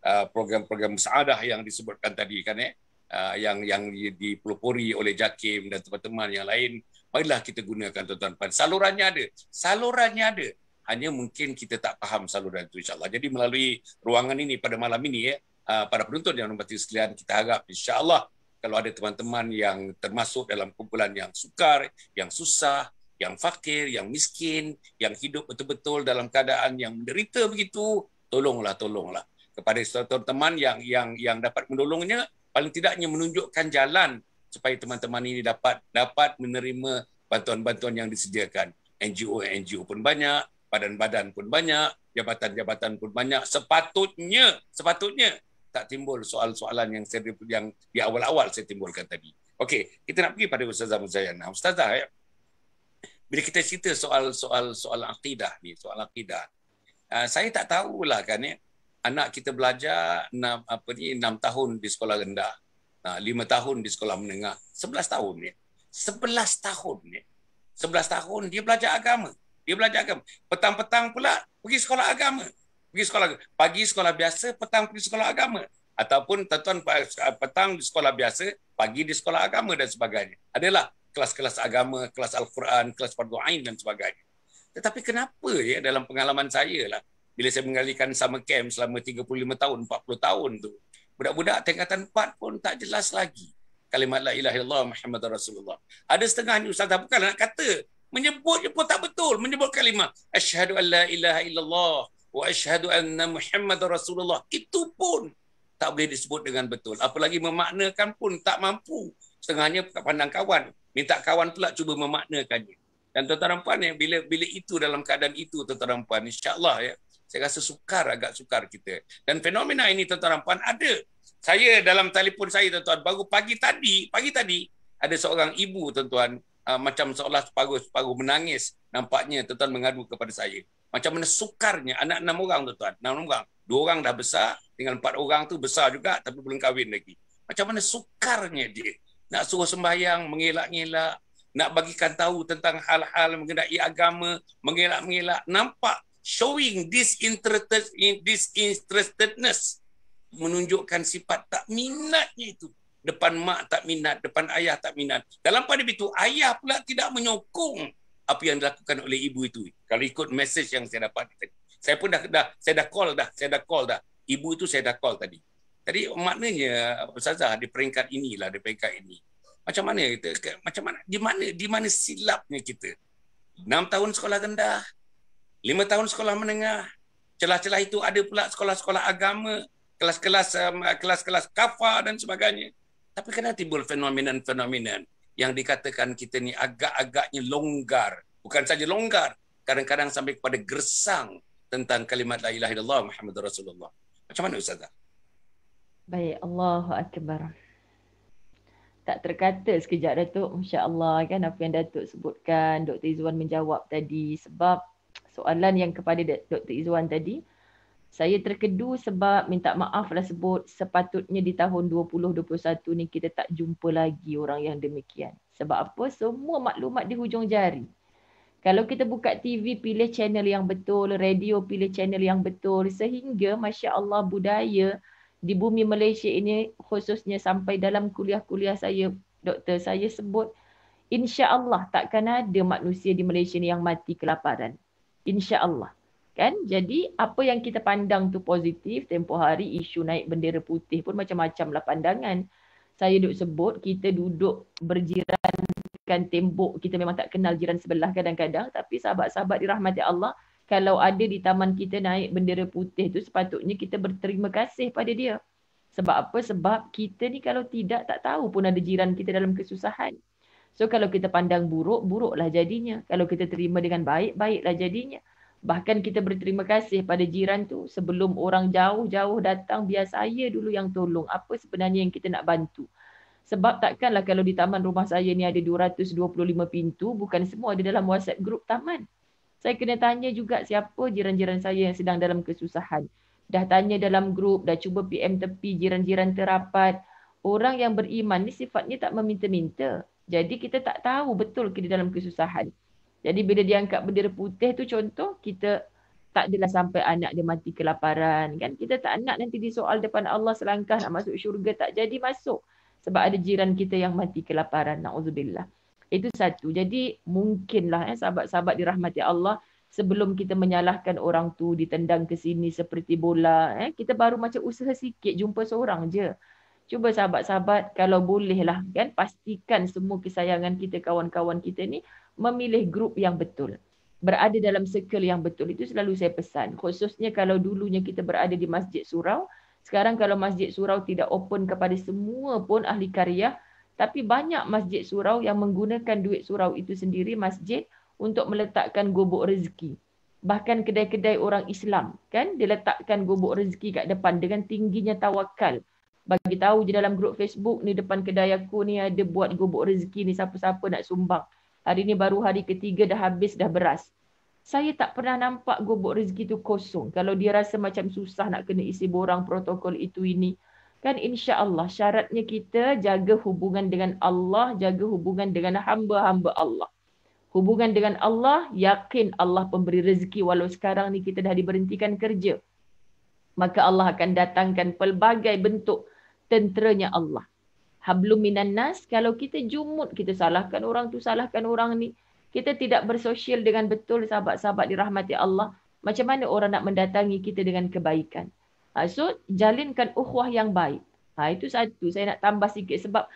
uh, program-program saadah yang disebutkan tadi kan eh uh, yang yang dipelopori oleh Jakim dan teman-teman yang lain marilah kita gunakan tuan-tuan puan. Salurannya ada. Salurannya ada. Hanya mungkin kita tak faham saluran itu insyaAllah. Jadi melalui ruangan ini pada malam ini, ya, ah, para penonton yang membatik sekalian, kita harap insyaAllah kalau ada teman-teman yang termasuk dalam kumpulan yang sukar, yang susah, yang fakir, yang miskin, yang hidup betul-betul dalam keadaan yang menderita begitu, tolonglah, tolonglah kepada saudara teman yang yang yang dapat menolongnya paling tidaknya menunjukkan jalan supaya teman-teman ini dapat dapat menerima bantuan-bantuan yang disediakan. NGO-NGO pun banyak, badan-badan pun banyak, jabatan-jabatan pun banyak. Sepatutnya, sepatutnya tak timbul soal-soalan yang saya yang di awal-awal saya timbulkan tadi. Okey, kita nak pergi pada zaman Muzayana. Ustazah, ya. bila kita cerita soal-soal soal akidah ni, soal akidah, ah, saya tak tahulah kan ya, anak kita belajar 6, apa ni, 6 tahun di sekolah rendah. Ha, lima tahun di sekolah menengah, sebelas tahun ni, sebelas tahun ni, sebelas tahun dia belajar agama, dia belajar agama. Petang-petang pula pergi sekolah agama, pergi sekolah pagi sekolah biasa, petang pergi sekolah agama ataupun tuan eh, petang di sekolah biasa, pagi di sekolah agama dan sebagainya. Adalah kelas-kelas agama, kelas Al-Quran, kelas Fardu dan sebagainya. Tetapi kenapa ya dalam pengalaman saya lah, bila saya mengalihkan sama camp selama 35 tahun, 40 tahun tu, uh, Budak-budak tingkatan 4 pun tak jelas lagi. Kalimat la ilaha illallah Muhammad Rasulullah. Ada setengah ni ustaz bukan nak kata. Menyebut je pun tak betul. Menyebut kalimat. Ashadu an la ilaha illallah. Wa ashadu anna Muhammad Rasulullah. Itu pun tak boleh disebut dengan betul. Apalagi memaknakan pun tak mampu. Setengahnya pandang kawan. Minta kawan pula cuba memaknakannya. Dan tuan-tuan dan puan, eh, bila, bila itu dalam keadaan itu tuan-tuan dan puan, insyaAllah ya, saya rasa sukar agak sukar kita. Dan fenomena ini tuan-tuan dan puan ada. Saya dalam telefon saya tuan-tuan baru pagi tadi, pagi tadi ada seorang ibu tuan-tuan uh, macam seolah separuh-separuh menangis nampaknya tuan-tuan mengadu kepada saya. Macam mana sukarnya anak enam orang tuan-tuan, enam orang. Dua orang dah besar, tinggal empat orang tu besar juga tapi belum kahwin lagi. Macam mana sukarnya dia nak suruh sembahyang, mengelak-ngelak, nak bagikan tahu tentang hal-hal mengenai agama, mengelak mengelak Nampak showing disinterested in disinterestedness menunjukkan sifat tak minatnya itu depan mak tak minat depan ayah tak minat dalam pada itu ayah pula tidak menyokong apa yang dilakukan oleh ibu itu kalau ikut message yang saya dapat tadi saya pun dah, dah saya dah call dah saya dah call dah ibu itu saya dah call tadi tadi maknanya ustazah di peringkat inilah di peringkat ini macam mana kita macam mana di mana di mana silapnya kita 6 tahun sekolah rendah lima tahun sekolah menengah. Celah-celah itu ada pula sekolah-sekolah agama, kelas-kelas um, kelas-kelas kafar dan sebagainya. Tapi kena timbul fenomena-fenomena yang dikatakan kita ni agak-agaknya longgar. Bukan saja longgar, kadang-kadang sampai kepada gersang tentang kalimat la ilaha illallah Muhammad Rasulullah. Macam mana ustazah? Baik, Allahu akbar. Tak terkata sekejap Datuk, insya-Allah kan apa yang Datuk sebutkan, Dr. Izwan menjawab tadi sebab soalan yang kepada Dr. Izzuan tadi. Saya terkedu sebab minta maaflah sebut sepatutnya di tahun 2021 ni kita tak jumpa lagi orang yang demikian. Sebab apa? Semua maklumat di hujung jari. Kalau kita buka TV pilih channel yang betul, radio pilih channel yang betul sehingga Masya Allah budaya di bumi Malaysia ini khususnya sampai dalam kuliah-kuliah saya doktor saya sebut insya Allah takkan ada manusia di Malaysia ni yang mati kelaparan. Insyaallah, Kan? Jadi apa yang kita pandang tu positif tempoh hari isu naik bendera putih pun macam-macam lah pandangan. Saya duduk sebut kita duduk berjiran kan tembok kita memang tak kenal jiran sebelah kadang-kadang tapi sahabat-sahabat dirahmati Allah kalau ada di taman kita naik bendera putih tu sepatutnya kita berterima kasih pada dia. Sebab apa? Sebab kita ni kalau tidak tak tahu pun ada jiran kita dalam kesusahan. So kalau kita pandang buruk, buruklah jadinya. Kalau kita terima dengan baik, baiklah jadinya. Bahkan kita berterima kasih pada jiran tu sebelum orang jauh-jauh datang biar saya dulu yang tolong. Apa sebenarnya yang kita nak bantu? Sebab takkanlah kalau di taman rumah saya ni ada 225 pintu, bukan semua ada dalam WhatsApp group taman. Saya kena tanya juga siapa jiran-jiran saya yang sedang dalam kesusahan. Dah tanya dalam grup, dah cuba PM tepi jiran-jiran terapat. Orang yang beriman ni sifatnya tak meminta-minta. Jadi kita tak tahu betul kita dalam kesusahan. Jadi bila dia angkat bendera putih tu contoh kita tak adalah sampai anak dia mati kelaparan kan. Kita tak nak nanti di soal depan Allah selangkah nak masuk syurga tak jadi masuk. Sebab ada jiran kita yang mati kelaparan. Na'udzubillah. Itu satu. Jadi mungkinlah eh, sahabat-sahabat dirahmati Allah sebelum kita menyalahkan orang tu ditendang ke sini seperti bola. Eh, kita baru macam usaha sikit jumpa seorang je. Cuba sahabat-sahabat kalau bolehlah kan pastikan semua kesayangan kita kawan-kawan kita ni memilih grup yang betul. Berada dalam circle yang betul itu selalu saya pesan. Khususnya kalau dulunya kita berada di masjid surau, sekarang kalau masjid surau tidak open kepada semua pun ahli karya, tapi banyak masjid surau yang menggunakan duit surau itu sendiri masjid untuk meletakkan gobok rezeki. Bahkan kedai-kedai orang Islam kan diletakkan gobok rezeki kat depan dengan tingginya tawakal bagi tahu je dalam grup Facebook ni depan kedai aku ni ada buat gubuk rezeki ni siapa-siapa nak sumbang. Hari ni baru hari ketiga dah habis dah beras. Saya tak pernah nampak gubuk rezeki tu kosong. Kalau dia rasa macam susah nak kena isi borang protokol itu ini. Kan insya Allah syaratnya kita jaga hubungan dengan Allah, jaga hubungan dengan hamba-hamba Allah. Hubungan dengan Allah, yakin Allah pemberi rezeki walau sekarang ni kita dah diberhentikan kerja. Maka Allah akan datangkan pelbagai bentuk tenteranya Allah. Hablum minan nas, kalau kita jumut, kita salahkan orang tu, salahkan orang ni. Kita tidak bersosial dengan betul sahabat-sahabat dirahmati Allah. Macam mana orang nak mendatangi kita dengan kebaikan. Ha, so, jalinkan ukhwah yang baik. Ha, itu satu, saya nak tambah sikit sebab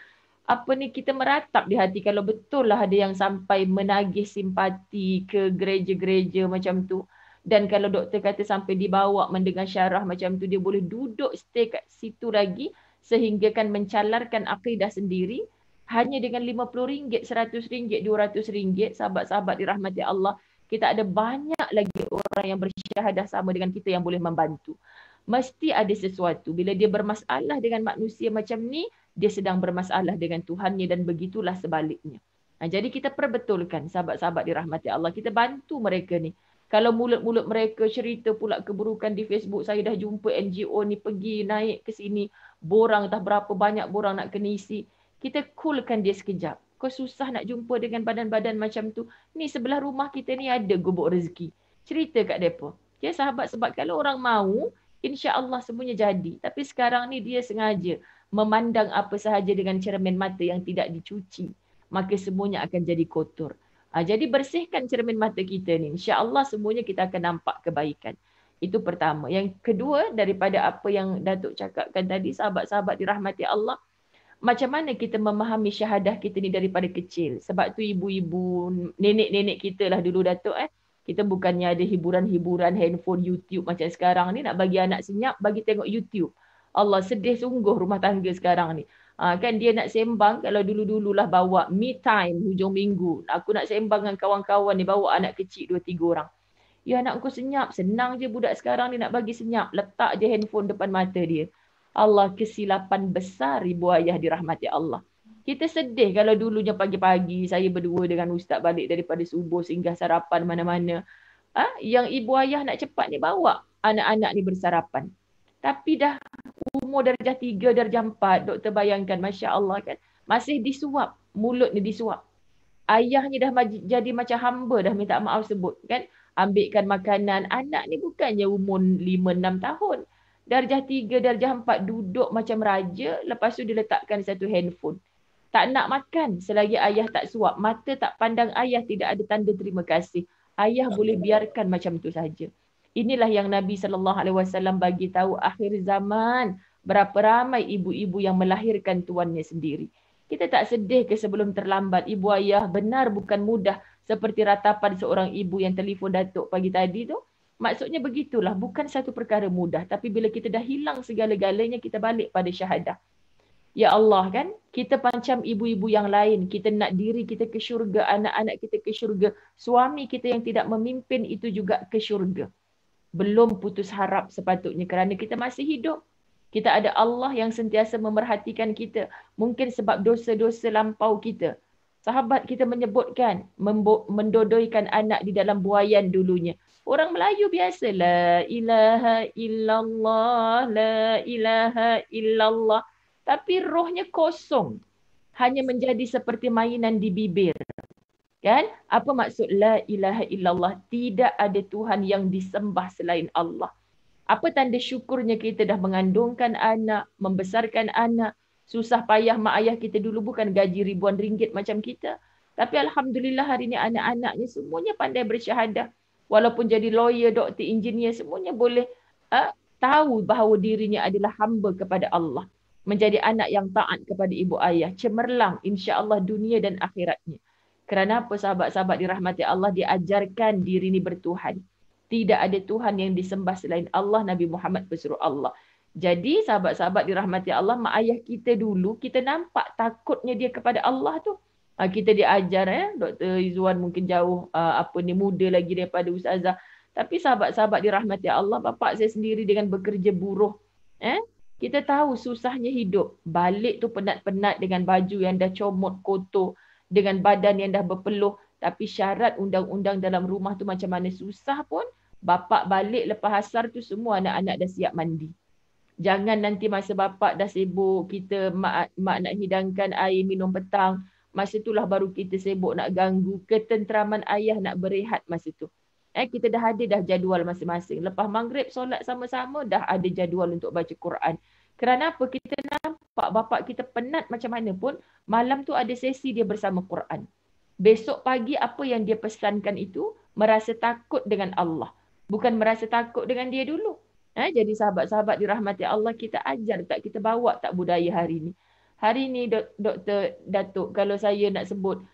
apa ni kita meratap di hati kalau betul lah ada yang sampai menagih simpati ke gereja-gereja macam tu. Dan kalau doktor kata sampai dibawa mendengar syarah macam tu, dia boleh duduk stay kat situ lagi sehingga kan mencalarkan akidah sendiri hanya dengan RM50, RM100, RM200, sahabat-sahabat dirahmati Allah, kita ada banyak lagi orang yang bersyahadah sama dengan kita yang boleh membantu. Mesti ada sesuatu. Bila dia bermasalah dengan manusia macam ni, dia sedang bermasalah dengan Tuhannya dan begitulah sebaliknya. Nah, ha, jadi kita perbetulkan sahabat-sahabat dirahmati Allah. Kita bantu mereka ni. Kalau mulut-mulut mereka cerita pula keburukan di Facebook, saya dah jumpa NGO ni pergi naik ke sini, borang entah berapa banyak borang nak kena isi. Kita coolkan dia sekejap. Kau susah nak jumpa dengan badan-badan macam tu. Ni sebelah rumah kita ni ada gubuk rezeki. Cerita kat depa. Ya sahabat sebab kalau orang mau, insya-Allah semuanya jadi. Tapi sekarang ni dia sengaja memandang apa sahaja dengan cermin mata yang tidak dicuci. Maka semuanya akan jadi kotor. Ha, jadi bersihkan cermin mata kita ni. Allah semuanya kita akan nampak kebaikan. Itu pertama. Yang kedua daripada apa yang Datuk cakapkan tadi sahabat-sahabat dirahmati Allah macam mana kita memahami syahadah kita ni daripada kecil. Sebab tu ibu-ibu, nenek-nenek kita lah dulu Datuk eh. Kita bukannya ada hiburan-hiburan handphone YouTube macam sekarang ni nak bagi anak senyap bagi tengok YouTube. Allah sedih sungguh rumah tangga sekarang ni. Ha, kan dia nak sembang kalau dulu-dululah bawa me time hujung minggu. Aku nak sembang dengan kawan-kawan ni bawa anak kecil dua tiga orang. Ya nak kau senyap. Senang je budak sekarang ni nak bagi senyap. Letak je handphone depan mata dia. Allah kesilapan besar ibu ayah dirahmati Allah. Kita sedih kalau dulunya pagi-pagi saya berdua dengan ustaz balik daripada subuh sehingga sarapan mana-mana. Ha? Yang ibu ayah nak cepat ni bawa anak-anak ni bersarapan. Tapi dah umur darjah tiga, darjah empat, doktor bayangkan Masya Allah kan. Masih disuap, mulut ni disuap. Ayahnya dah jadi macam hamba dah minta maaf sebut kan ambilkan makanan. Anak ni bukannya umur 5 6 tahun. Darjah 3, darjah 4 duduk macam raja, lepas tu diletakkan satu handphone. Tak nak makan selagi ayah tak suap, mata tak pandang ayah tidak ada tanda terima kasih. Ayah boleh biarkan macam tu saja. Inilah yang Nabi sallallahu alaihi wasallam bagi tahu akhir zaman berapa ramai ibu-ibu yang melahirkan tuannya sendiri. Kita tak sedih ke sebelum terlambat ibu ayah benar bukan mudah seperti ratapan seorang ibu yang telefon datuk pagi tadi tu maksudnya begitulah bukan satu perkara mudah tapi bila kita dah hilang segala-galanya kita balik pada syahadah ya Allah kan kita pancam ibu-ibu yang lain kita nak diri kita ke syurga anak-anak kita ke syurga suami kita yang tidak memimpin itu juga ke syurga belum putus harap sepatutnya kerana kita masih hidup kita ada Allah yang sentiasa memerhatikan kita mungkin sebab dosa-dosa lampau kita sahabat kita menyebutkan mendodoikan anak di dalam buayan dulunya orang Melayu biasa la ilaha illallah la ilaha illallah tapi rohnya kosong hanya menjadi seperti mainan di bibir kan apa maksud la ilaha illallah tidak ada tuhan yang disembah selain Allah apa tanda syukurnya kita dah mengandungkan anak membesarkan anak susah payah mak ayah kita dulu bukan gaji ribuan ringgit macam kita. Tapi Alhamdulillah hari ini anak-anaknya semuanya pandai bersyahadah. Walaupun jadi lawyer, doktor, engineer semuanya boleh uh, tahu bahawa dirinya adalah hamba kepada Allah. Menjadi anak yang taat kepada ibu ayah. Cemerlang insya Allah dunia dan akhiratnya. Kerana apa sahabat-sahabat dirahmati Allah diajarkan diri ini bertuhan. Tidak ada Tuhan yang disembah selain Allah. Nabi Muhammad pesuruh Allah. Jadi sahabat-sahabat dirahmati Allah, mak ayah kita dulu, kita nampak takutnya dia kepada Allah tu. Ah, kita diajar, eh, Dr. Izzuan mungkin jauh, ah, apa ni, muda lagi daripada Ustazah. Tapi sahabat-sahabat dirahmati Allah, bapak saya sendiri dengan bekerja buruh. Eh, kita tahu susahnya hidup. Balik tu penat-penat dengan baju yang dah comot kotor, dengan badan yang dah berpeluh. Tapi syarat undang-undang dalam rumah tu macam mana susah pun, bapak balik lepas asar tu semua anak-anak dah siap mandi jangan nanti masa bapak dah sibuk kita mak, mak nak hidangkan air minum petang masa itulah baru kita sibuk nak ganggu ketenteraman ayah nak berehat masa itu. eh kita dah ada dah jadual masing-masing lepas maghrib solat sama-sama dah ada jadual untuk baca Quran kerana apa kita nampak bapak kita penat macam mana pun malam tu ada sesi dia bersama Quran besok pagi apa yang dia pesankan itu merasa takut dengan Allah bukan merasa takut dengan dia dulu Ha, jadi sahabat-sahabat dirahmati Allah kita ajar tak kita bawa tak budaya hari ini. Hari ini Dr doktor datuk kalau saya nak sebut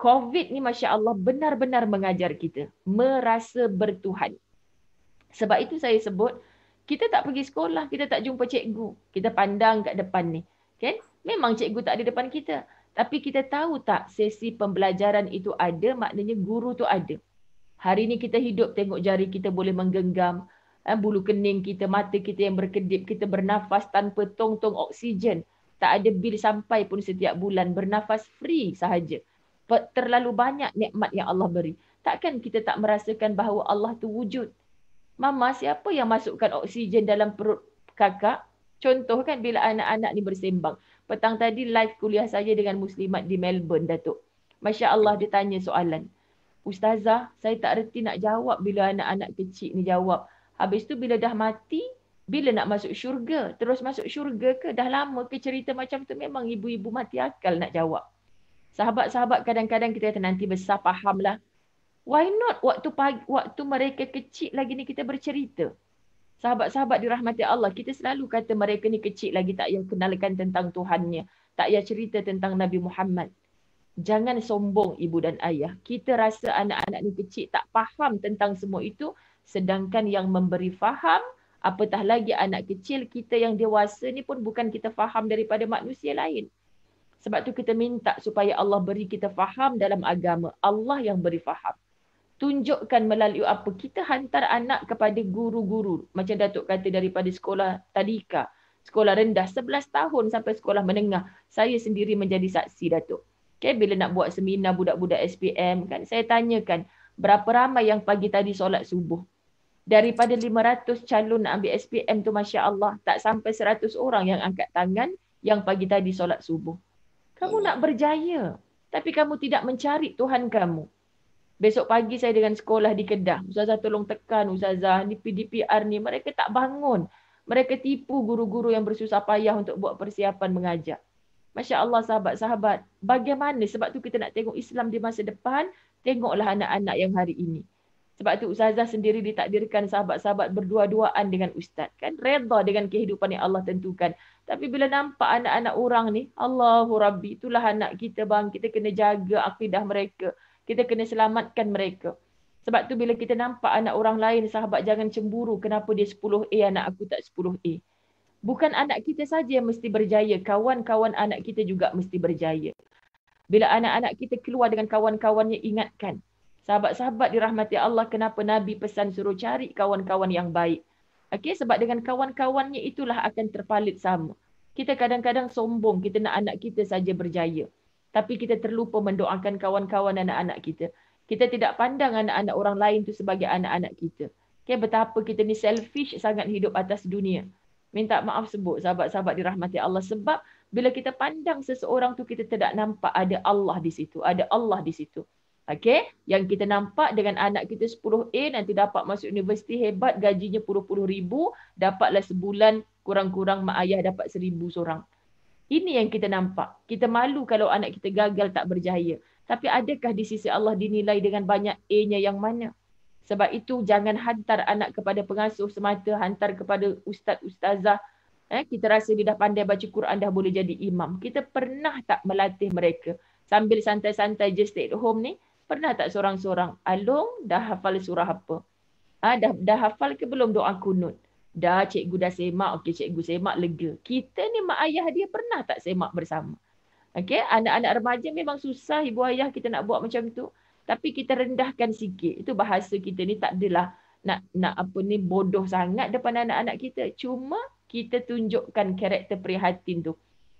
COVID ni masya Allah benar-benar mengajar kita merasa bertuhan. Sebab itu saya sebut kita tak pergi sekolah, kita tak jumpa cikgu. Kita pandang kat depan ni. Kan? Memang cikgu tak ada depan kita. Tapi kita tahu tak sesi pembelajaran itu ada, maknanya guru tu ada. Hari ni kita hidup tengok jari kita boleh menggenggam, eh, bulu kening kita, mata kita yang berkedip, kita bernafas tanpa tong-tong oksigen. Tak ada bil sampai pun setiap bulan, bernafas free sahaja. Terlalu banyak nikmat yang Allah beri. Takkan kita tak merasakan bahawa Allah tu wujud. Mama siapa yang masukkan oksigen dalam perut kakak? Contoh kan bila anak-anak ni bersembang. Petang tadi live kuliah saya dengan muslimat di Melbourne, Datuk. Masya Allah dia tanya soalan. Ustazah, saya tak reti nak jawab bila anak-anak kecil ni jawab. Habis tu bila dah mati, bila nak masuk syurga? Terus masuk syurga ke? Dah lama ke cerita macam tu? Memang ibu-ibu mati akal nak jawab. Sahabat-sahabat kadang-kadang kita nanti besar lah. Why not waktu pagi, waktu mereka kecil lagi ni kita bercerita? Sahabat-sahabat dirahmati Allah, kita selalu kata mereka ni kecil lagi tak yang kenalkan tentang Tuhannya. Tak yang cerita tentang Nabi Muhammad. Jangan sombong ibu dan ayah. Kita rasa anak-anak ni kecil tak faham tentang semua itu. Sedangkan yang memberi faham, apatah lagi anak kecil kita yang dewasa ni pun bukan kita faham daripada manusia lain. Sebab tu kita minta supaya Allah beri kita faham dalam agama. Allah yang beri faham. Tunjukkan melalui apa kita hantar anak kepada guru-guru. Macam Datuk kata daripada sekolah tadika. Sekolah rendah 11 tahun sampai sekolah menengah. Saya sendiri menjadi saksi Datuk. Okay, bila nak buat seminar budak-budak SPM kan. Saya tanyakan berapa ramai yang pagi tadi solat subuh daripada 500 calon ambil SPM tu Masya Allah tak sampai 100 orang yang angkat tangan yang pagi tadi solat subuh. Kamu nak berjaya tapi kamu tidak mencari Tuhan kamu. Besok pagi saya dengan sekolah di Kedah. Ustazah tolong tekan Ustazah ni PDPR ni mereka tak bangun. Mereka tipu guru-guru yang bersusah payah untuk buat persiapan mengajar. Masya Allah sahabat-sahabat, bagaimana sebab tu kita nak tengok Islam di masa depan, tengoklah anak-anak yang hari ini. Sebab tu Ustazah sendiri ditakdirkan sahabat-sahabat berdua-duaan dengan Ustaz. Kan reda dengan kehidupan yang Allah tentukan. Tapi bila nampak anak-anak orang ni, Allahu Rabbi, itulah anak kita bang. Kita kena jaga akidah mereka. Kita kena selamatkan mereka. Sebab tu bila kita nampak anak orang lain, sahabat jangan cemburu kenapa dia 10A, anak aku tak 10A. Bukan anak kita saja yang mesti berjaya. Kawan-kawan anak kita juga mesti berjaya. Bila anak-anak kita keluar dengan kawan-kawannya, ingatkan. Sahabat-sahabat dirahmati Allah kenapa Nabi pesan suruh cari kawan-kawan yang baik. okay sebab dengan kawan-kawannya itulah akan terpalit sama. Kita kadang-kadang sombong kita nak anak kita saja berjaya. Tapi kita terlupa mendoakan kawan-kawan anak-anak kita. Kita tidak pandang anak-anak orang lain tu sebagai anak-anak kita. Okay betapa kita ni selfish sangat hidup atas dunia. Minta maaf sebut sahabat-sahabat dirahmati Allah sebab bila kita pandang seseorang tu kita tidak nampak ada Allah di situ, ada Allah di situ. Okay. Yang kita nampak dengan anak kita 10A nanti dapat masuk universiti hebat gajinya puluh-puluh ribu. Dapatlah sebulan kurang-kurang mak ayah dapat seribu seorang. Ini yang kita nampak. Kita malu kalau anak kita gagal tak berjaya. Tapi adakah di sisi Allah dinilai dengan banyak A-nya yang mana? Sebab itu jangan hantar anak kepada pengasuh semata, hantar kepada ustaz-ustazah. Eh, kita rasa dia dah pandai baca Quran, dah boleh jadi imam. Kita pernah tak melatih mereka sambil santai-santai je stay at home ni, pernah tak seorang-seorang Along dah hafal surah apa? Ha, dah, dah hafal ke belum doa kunut? Dah cikgu dah semak, okey cikgu semak lega. Kita ni mak ayah dia pernah tak semak bersama? Okey, anak-anak remaja memang susah ibu ayah kita nak buat macam tu. Tapi kita rendahkan sikit. Itu bahasa kita ni tak adalah nak nak apa ni bodoh sangat depan anak-anak kita. Cuma kita tunjukkan karakter prihatin tu.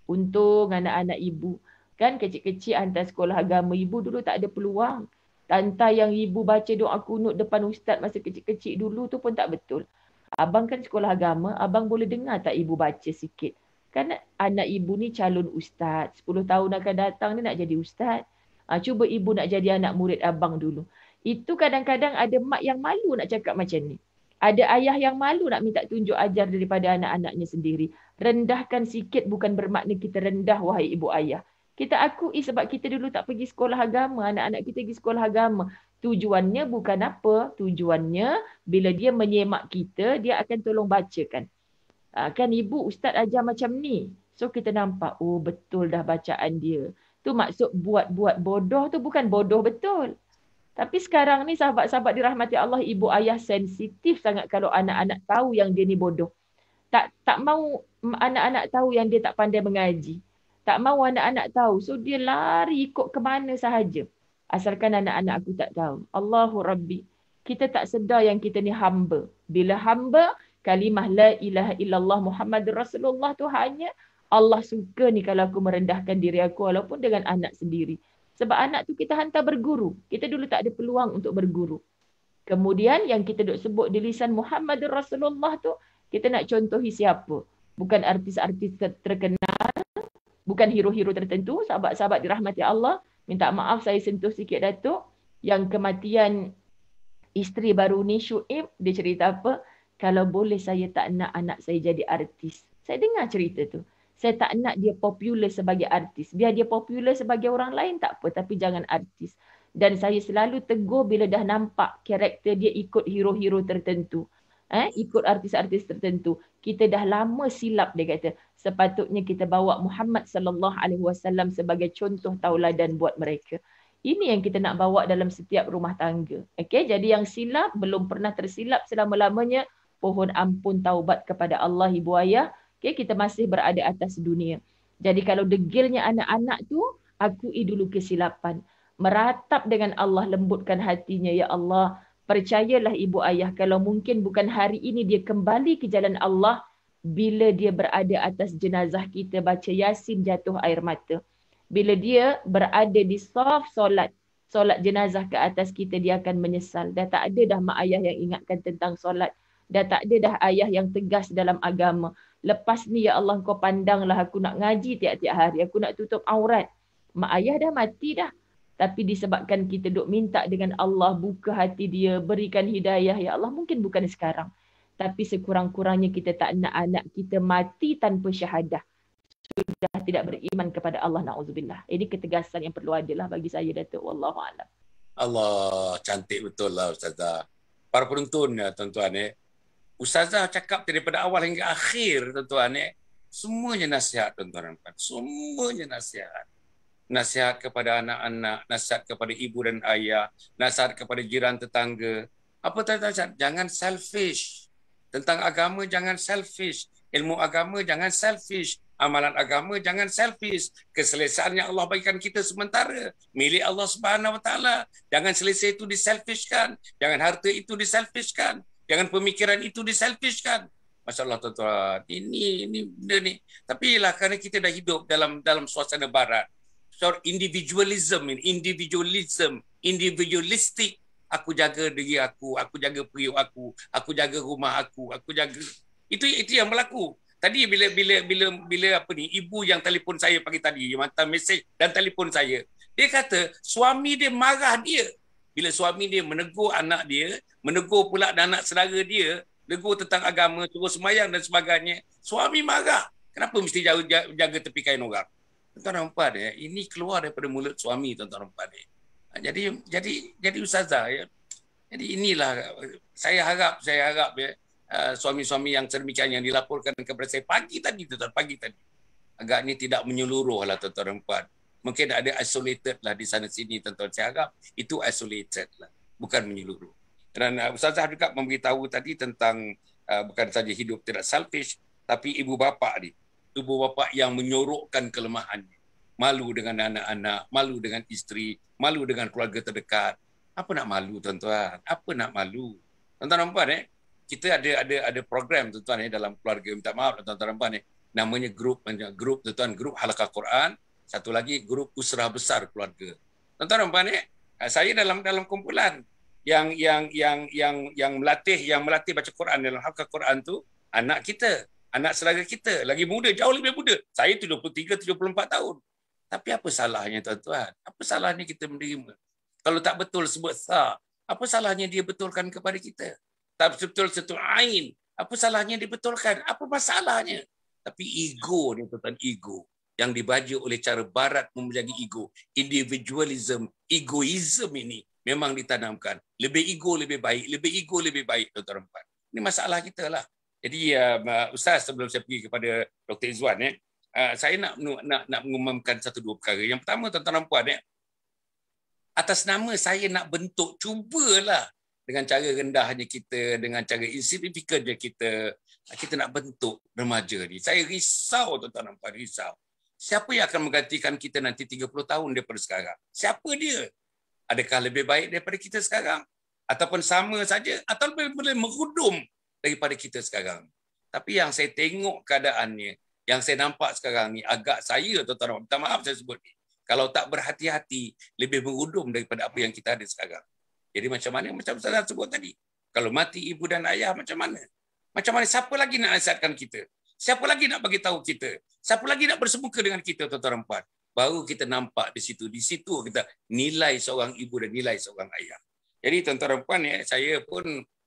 Untung anak-anak ibu kan kecil-kecil hantar sekolah agama ibu dulu tak ada peluang tanta yang ibu baca doa kunut depan ustaz masa kecil-kecil dulu tu pun tak betul abang kan sekolah agama abang boleh dengar tak ibu baca sikit kan anak ibu ni calon ustaz 10 tahun akan datang ni nak jadi ustaz ha, cuba ibu nak jadi anak murid abang dulu itu kadang-kadang ada mak yang malu nak cakap macam ni ada ayah yang malu nak minta tunjuk ajar daripada anak-anaknya sendiri rendahkan sikit bukan bermakna kita rendah wahai ibu ayah kita akui sebab kita dulu tak pergi sekolah agama, anak-anak kita pergi sekolah agama. Tujuannya bukan apa, tujuannya bila dia menyemak kita, dia akan tolong bacakan. Ha, kan ibu ustaz ajar macam ni. So kita nampak, oh betul dah bacaan dia. Tu maksud buat-buat bodoh tu bukan bodoh betul. Tapi sekarang ni sahabat-sahabat dirahmati Allah, ibu ayah sensitif sangat kalau anak-anak tahu yang dia ni bodoh. Tak tak mau anak-anak tahu yang dia tak pandai mengaji tak mahu anak-anak tahu. So dia lari ikut ke mana sahaja. Asalkan anak-anak aku tak tahu. Allahu Rabbi. Kita tak sedar yang kita ni hamba. Bila hamba, kalimah la ilaha illallah Muhammad Rasulullah tu hanya Allah suka ni kalau aku merendahkan diri aku walaupun dengan anak sendiri. Sebab anak tu kita hantar berguru. Kita dulu tak ada peluang untuk berguru. Kemudian yang kita duk sebut di lisan Muhammad Rasulullah tu, kita nak contohi siapa? Bukan artis-artis terkenal, bukan hero-hero tertentu sahabat-sahabat dirahmati Allah minta maaf saya sentuh sikit datuk yang kematian isteri baru ni Shuib dia cerita apa kalau boleh saya tak nak anak saya jadi artis saya dengar cerita tu saya tak nak dia popular sebagai artis biar dia popular sebagai orang lain tak apa tapi jangan artis dan saya selalu tegur bila dah nampak karakter dia ikut hero-hero tertentu eh, ikut artis-artis tertentu. Kita dah lama silap dia kata. Sepatutnya kita bawa Muhammad sallallahu alaihi wasallam sebagai contoh tauladan buat mereka. Ini yang kita nak bawa dalam setiap rumah tangga. Okey, jadi yang silap belum pernah tersilap selama-lamanya pohon ampun taubat kepada Allah ibu ayah. Okey, kita masih berada atas dunia. Jadi kalau degilnya anak-anak tu akui dulu kesilapan. Meratap dengan Allah lembutkan hatinya ya Allah percayalah ibu ayah kalau mungkin bukan hari ini dia kembali ke jalan Allah bila dia berada atas jenazah kita baca yasin jatuh air mata bila dia berada di saf solat solat jenazah ke atas kita dia akan menyesal dah tak ada dah mak ayah yang ingatkan tentang solat dah tak ada dah ayah yang tegas dalam agama lepas ni ya Allah kau pandanglah aku nak ngaji tiap-tiap hari aku nak tutup aurat mak ayah dah mati dah tapi disebabkan kita duk minta dengan Allah buka hati dia berikan hidayah ya Allah mungkin bukan sekarang tapi sekurang-kurangnya kita tak nak anak kita mati tanpa syahadah sudah tidak beriman kepada Allah naudzubillah ini ketegasan yang perlu adalah bagi saya Datuk wallahu alam Allah cantik betul lah ustazah para penonton ya eh, tuan-tuan eh ustazah cakap daripada awal hingga akhir tuan-tuan eh semuanya nasihat tuan-tuan semuanya nasihat nasihat kepada anak-anak, nasihat kepada ibu dan ayah, nasihat kepada jiran tetangga. Apa nasihat? Jangan selfish. Tentang agama jangan selfish. Ilmu agama jangan selfish. Amalan agama jangan selfish. Keselesaan yang Allah bagikan kita sementara. Milik Allah Subhanahu SWT. Jangan selesai itu diselfishkan. Jangan harta itu diselfishkan. Jangan pemikiran itu diselfishkan. Masya Allah tuan-tuan. Ini, ini benda ni. Tapi lah kerana kita dah hidup dalam dalam suasana barat sort individualism individualism individualistic aku jaga diri aku aku jaga periuk aku aku jaga rumah aku aku jaga itu itu yang berlaku tadi bila bila bila bila apa ni ibu yang telefon saya pagi tadi yang hantar mesej dan telefon saya dia kata suami dia marah dia bila suami dia menegur anak dia menegur pula dan anak saudara dia tegur tentang agama suruh semayang dan sebagainya suami marah kenapa mesti jaga, jaga tepi kain orang tuan-tuan dan puan ya, ini keluar daripada mulut suami tuan-tuan dan puan ya. Jadi jadi jadi ustazah ya. Jadi inilah saya harap saya harap ya uh, suami-suami yang sedemikian yang dilaporkan kepada saya pagi tadi tuan pagi tadi Agak agaknya tidak menyeluruhlah tuan-tuan dan puan. Mungkin ada isolated lah di sana sini tuan-tuan saya harap itu isolated lah bukan menyeluruh. Dan uh, ustazah juga memberitahu tadi tentang uh, bukan saja hidup tidak selfish tapi ibu bapa ni tubuh bapa yang menyorokkan kelemahannya. Malu dengan anak-anak, malu dengan isteri, malu dengan keluarga terdekat. Apa nak malu tuan-tuan? Apa nak malu? Tuan-tuan dan puan eh, kita ada ada ada program tuan-tuan eh dalam keluarga minta maaf tuan-tuan dan puan eh. Namanya grup grup tuan-tuan grup Halakah Quran, satu lagi grup usrah besar keluarga. Tuan-tuan dan puan eh, saya dalam dalam kumpulan yang yang yang yang yang melatih yang melatih baca Quran dalam Halakah Quran tu anak kita anak saudara kita lagi muda jauh lebih muda saya tu 23, 74 tahun tapi apa salahnya tuan-tuan apa salahnya kita menerima kalau tak betul sebut sa apa salahnya dia betulkan kepada kita tak betul satu ain apa salahnya dia betulkan apa masalahnya tapi ego ni tuan ego yang dibaju oleh cara barat memegangi ego individualism egoism ini memang ditanamkan lebih ego lebih baik lebih ego lebih baik tuan-tuan ini masalah kita lah. Jadi um, uh, ustaz sebelum saya pergi kepada Dr. Izwan eh, uh, saya nak nak nak mengumumkan satu dua perkara. Yang pertama tuan-tuan dan puan eh, atas nama saya nak bentuk cubalah dengan cara rendahnya kita, dengan cara insignificantnya kita, uh, kita nak bentuk remaja ni. Saya risau tuan-tuan dan puan, risau. Siapa yang akan menggantikan kita nanti 30 tahun daripada sekarang? Siapa dia? Adakah lebih baik daripada kita sekarang? Ataupun sama saja? Atau lebih boleh merudum daripada kita sekarang. Tapi yang saya tengok keadaannya, yang saya nampak sekarang ni agak saya tuan-tuan minta maaf saya sebut ni. Kalau tak berhati-hati lebih berudum daripada apa yang kita ada sekarang. Jadi macam mana macam saya sebut tadi. Kalau mati ibu dan ayah macam mana? Macam mana siapa lagi nak nasihatkan kita? Siapa lagi nak bagi tahu kita? Siapa lagi nak bersemuka dengan kita tuan-tuan empat? Baru kita nampak di situ. Di situ kita nilai seorang ibu dan nilai seorang ayah. Jadi tuan-tuan empat ya, saya pun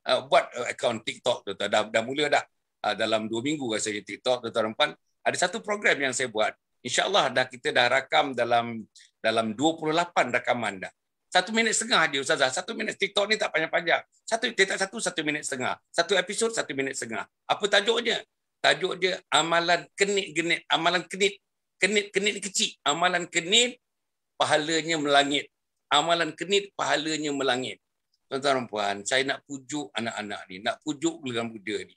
uh, buat uh, account TikTok tu dah, dah mula dah uh, dalam dua minggu saya TikTok tu tuan ada satu program yang saya buat insyaallah dah kita dah rakam dalam dalam 28 rakaman dah satu minit setengah dia ustazah satu minit TikTok ni tak panjang-panjang satu TikTok satu satu minit setengah satu episod satu minit setengah apa tajuknya tajuk dia amalan kenit-genit amalan kenit kenit-kenit kecil amalan kenit pahalanya melangit amalan kenit pahalanya melangit tuan-tuan dan puan, saya nak pujuk anak-anak ni, nak pujuk dengan muda ni.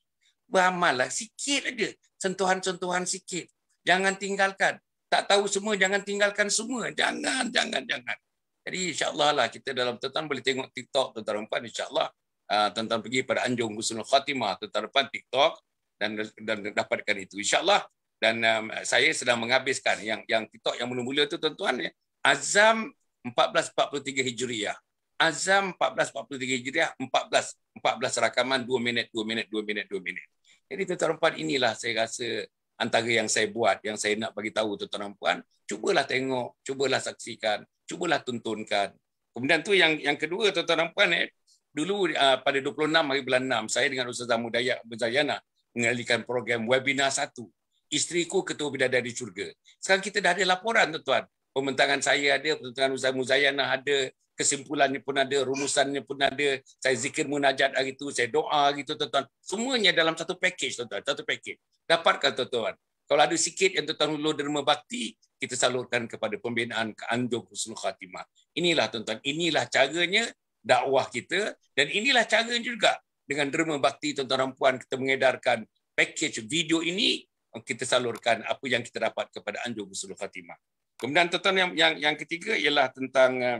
Beramallah sikit aja, sentuhan-sentuhan sikit. Jangan tinggalkan. Tak tahu semua, jangan tinggalkan semua. Jangan, jangan, jangan. Jadi insyaAllah lah kita dalam tuan-tuan boleh tengok TikTok tuan-tuan dan puan, insyaAllah ah, tuan-tuan pergi pada Anjung Husnul Khatimah tuan-tuan dan puan TikTok dan, dan dapatkan itu. InsyaAllah dan um, saya sedang menghabiskan yang yang TikTok yang mula-mula tu tuan-tuan ya. Azam 1443 Hijriah. Azam 1443 Hijriah 14 14 rakaman 2 minit 2 minit 2 minit 2 minit. Jadi tuan-tuan puan inilah saya rasa antara yang saya buat yang saya nak bagi tahu tuan-tuan puan, cubalah tengok, cubalah saksikan, cubalah tuntunkan. Kemudian tu yang yang kedua tuan-tuan puan eh dulu uh, pada 26 hari bulan 6 saya dengan Ustaz Mudaya Berjayana mengalihkan program webinar satu. Isteriku ketua bidadari di syurga. Sekarang kita dah ada laporan tuan-tuan pembentangan saya ada, pembentangan Ustaz Muzayana ada, kesimpulannya pun ada, rumusannya pun ada, saya zikir munajat hari itu, saya doa hari itu, tuan-tuan. Semuanya dalam satu package, tuan-tuan. Satu package. Dapatkan, tuan-tuan. Kalau ada sikit yang tuan-tuan ulu derma bakti, kita salurkan kepada pembinaan ke Anjur Husnul Khatimah. Inilah, tuan-tuan. Inilah caranya dakwah kita. Dan inilah caranya juga dengan derma bakti, tuan-tuan dan puan, kita mengedarkan package video ini, kita salurkan apa yang kita dapat kepada Anjur Husnul Khatimah. Kemudian tuan-tuan yang, yang yang ketiga ialah tentang eh,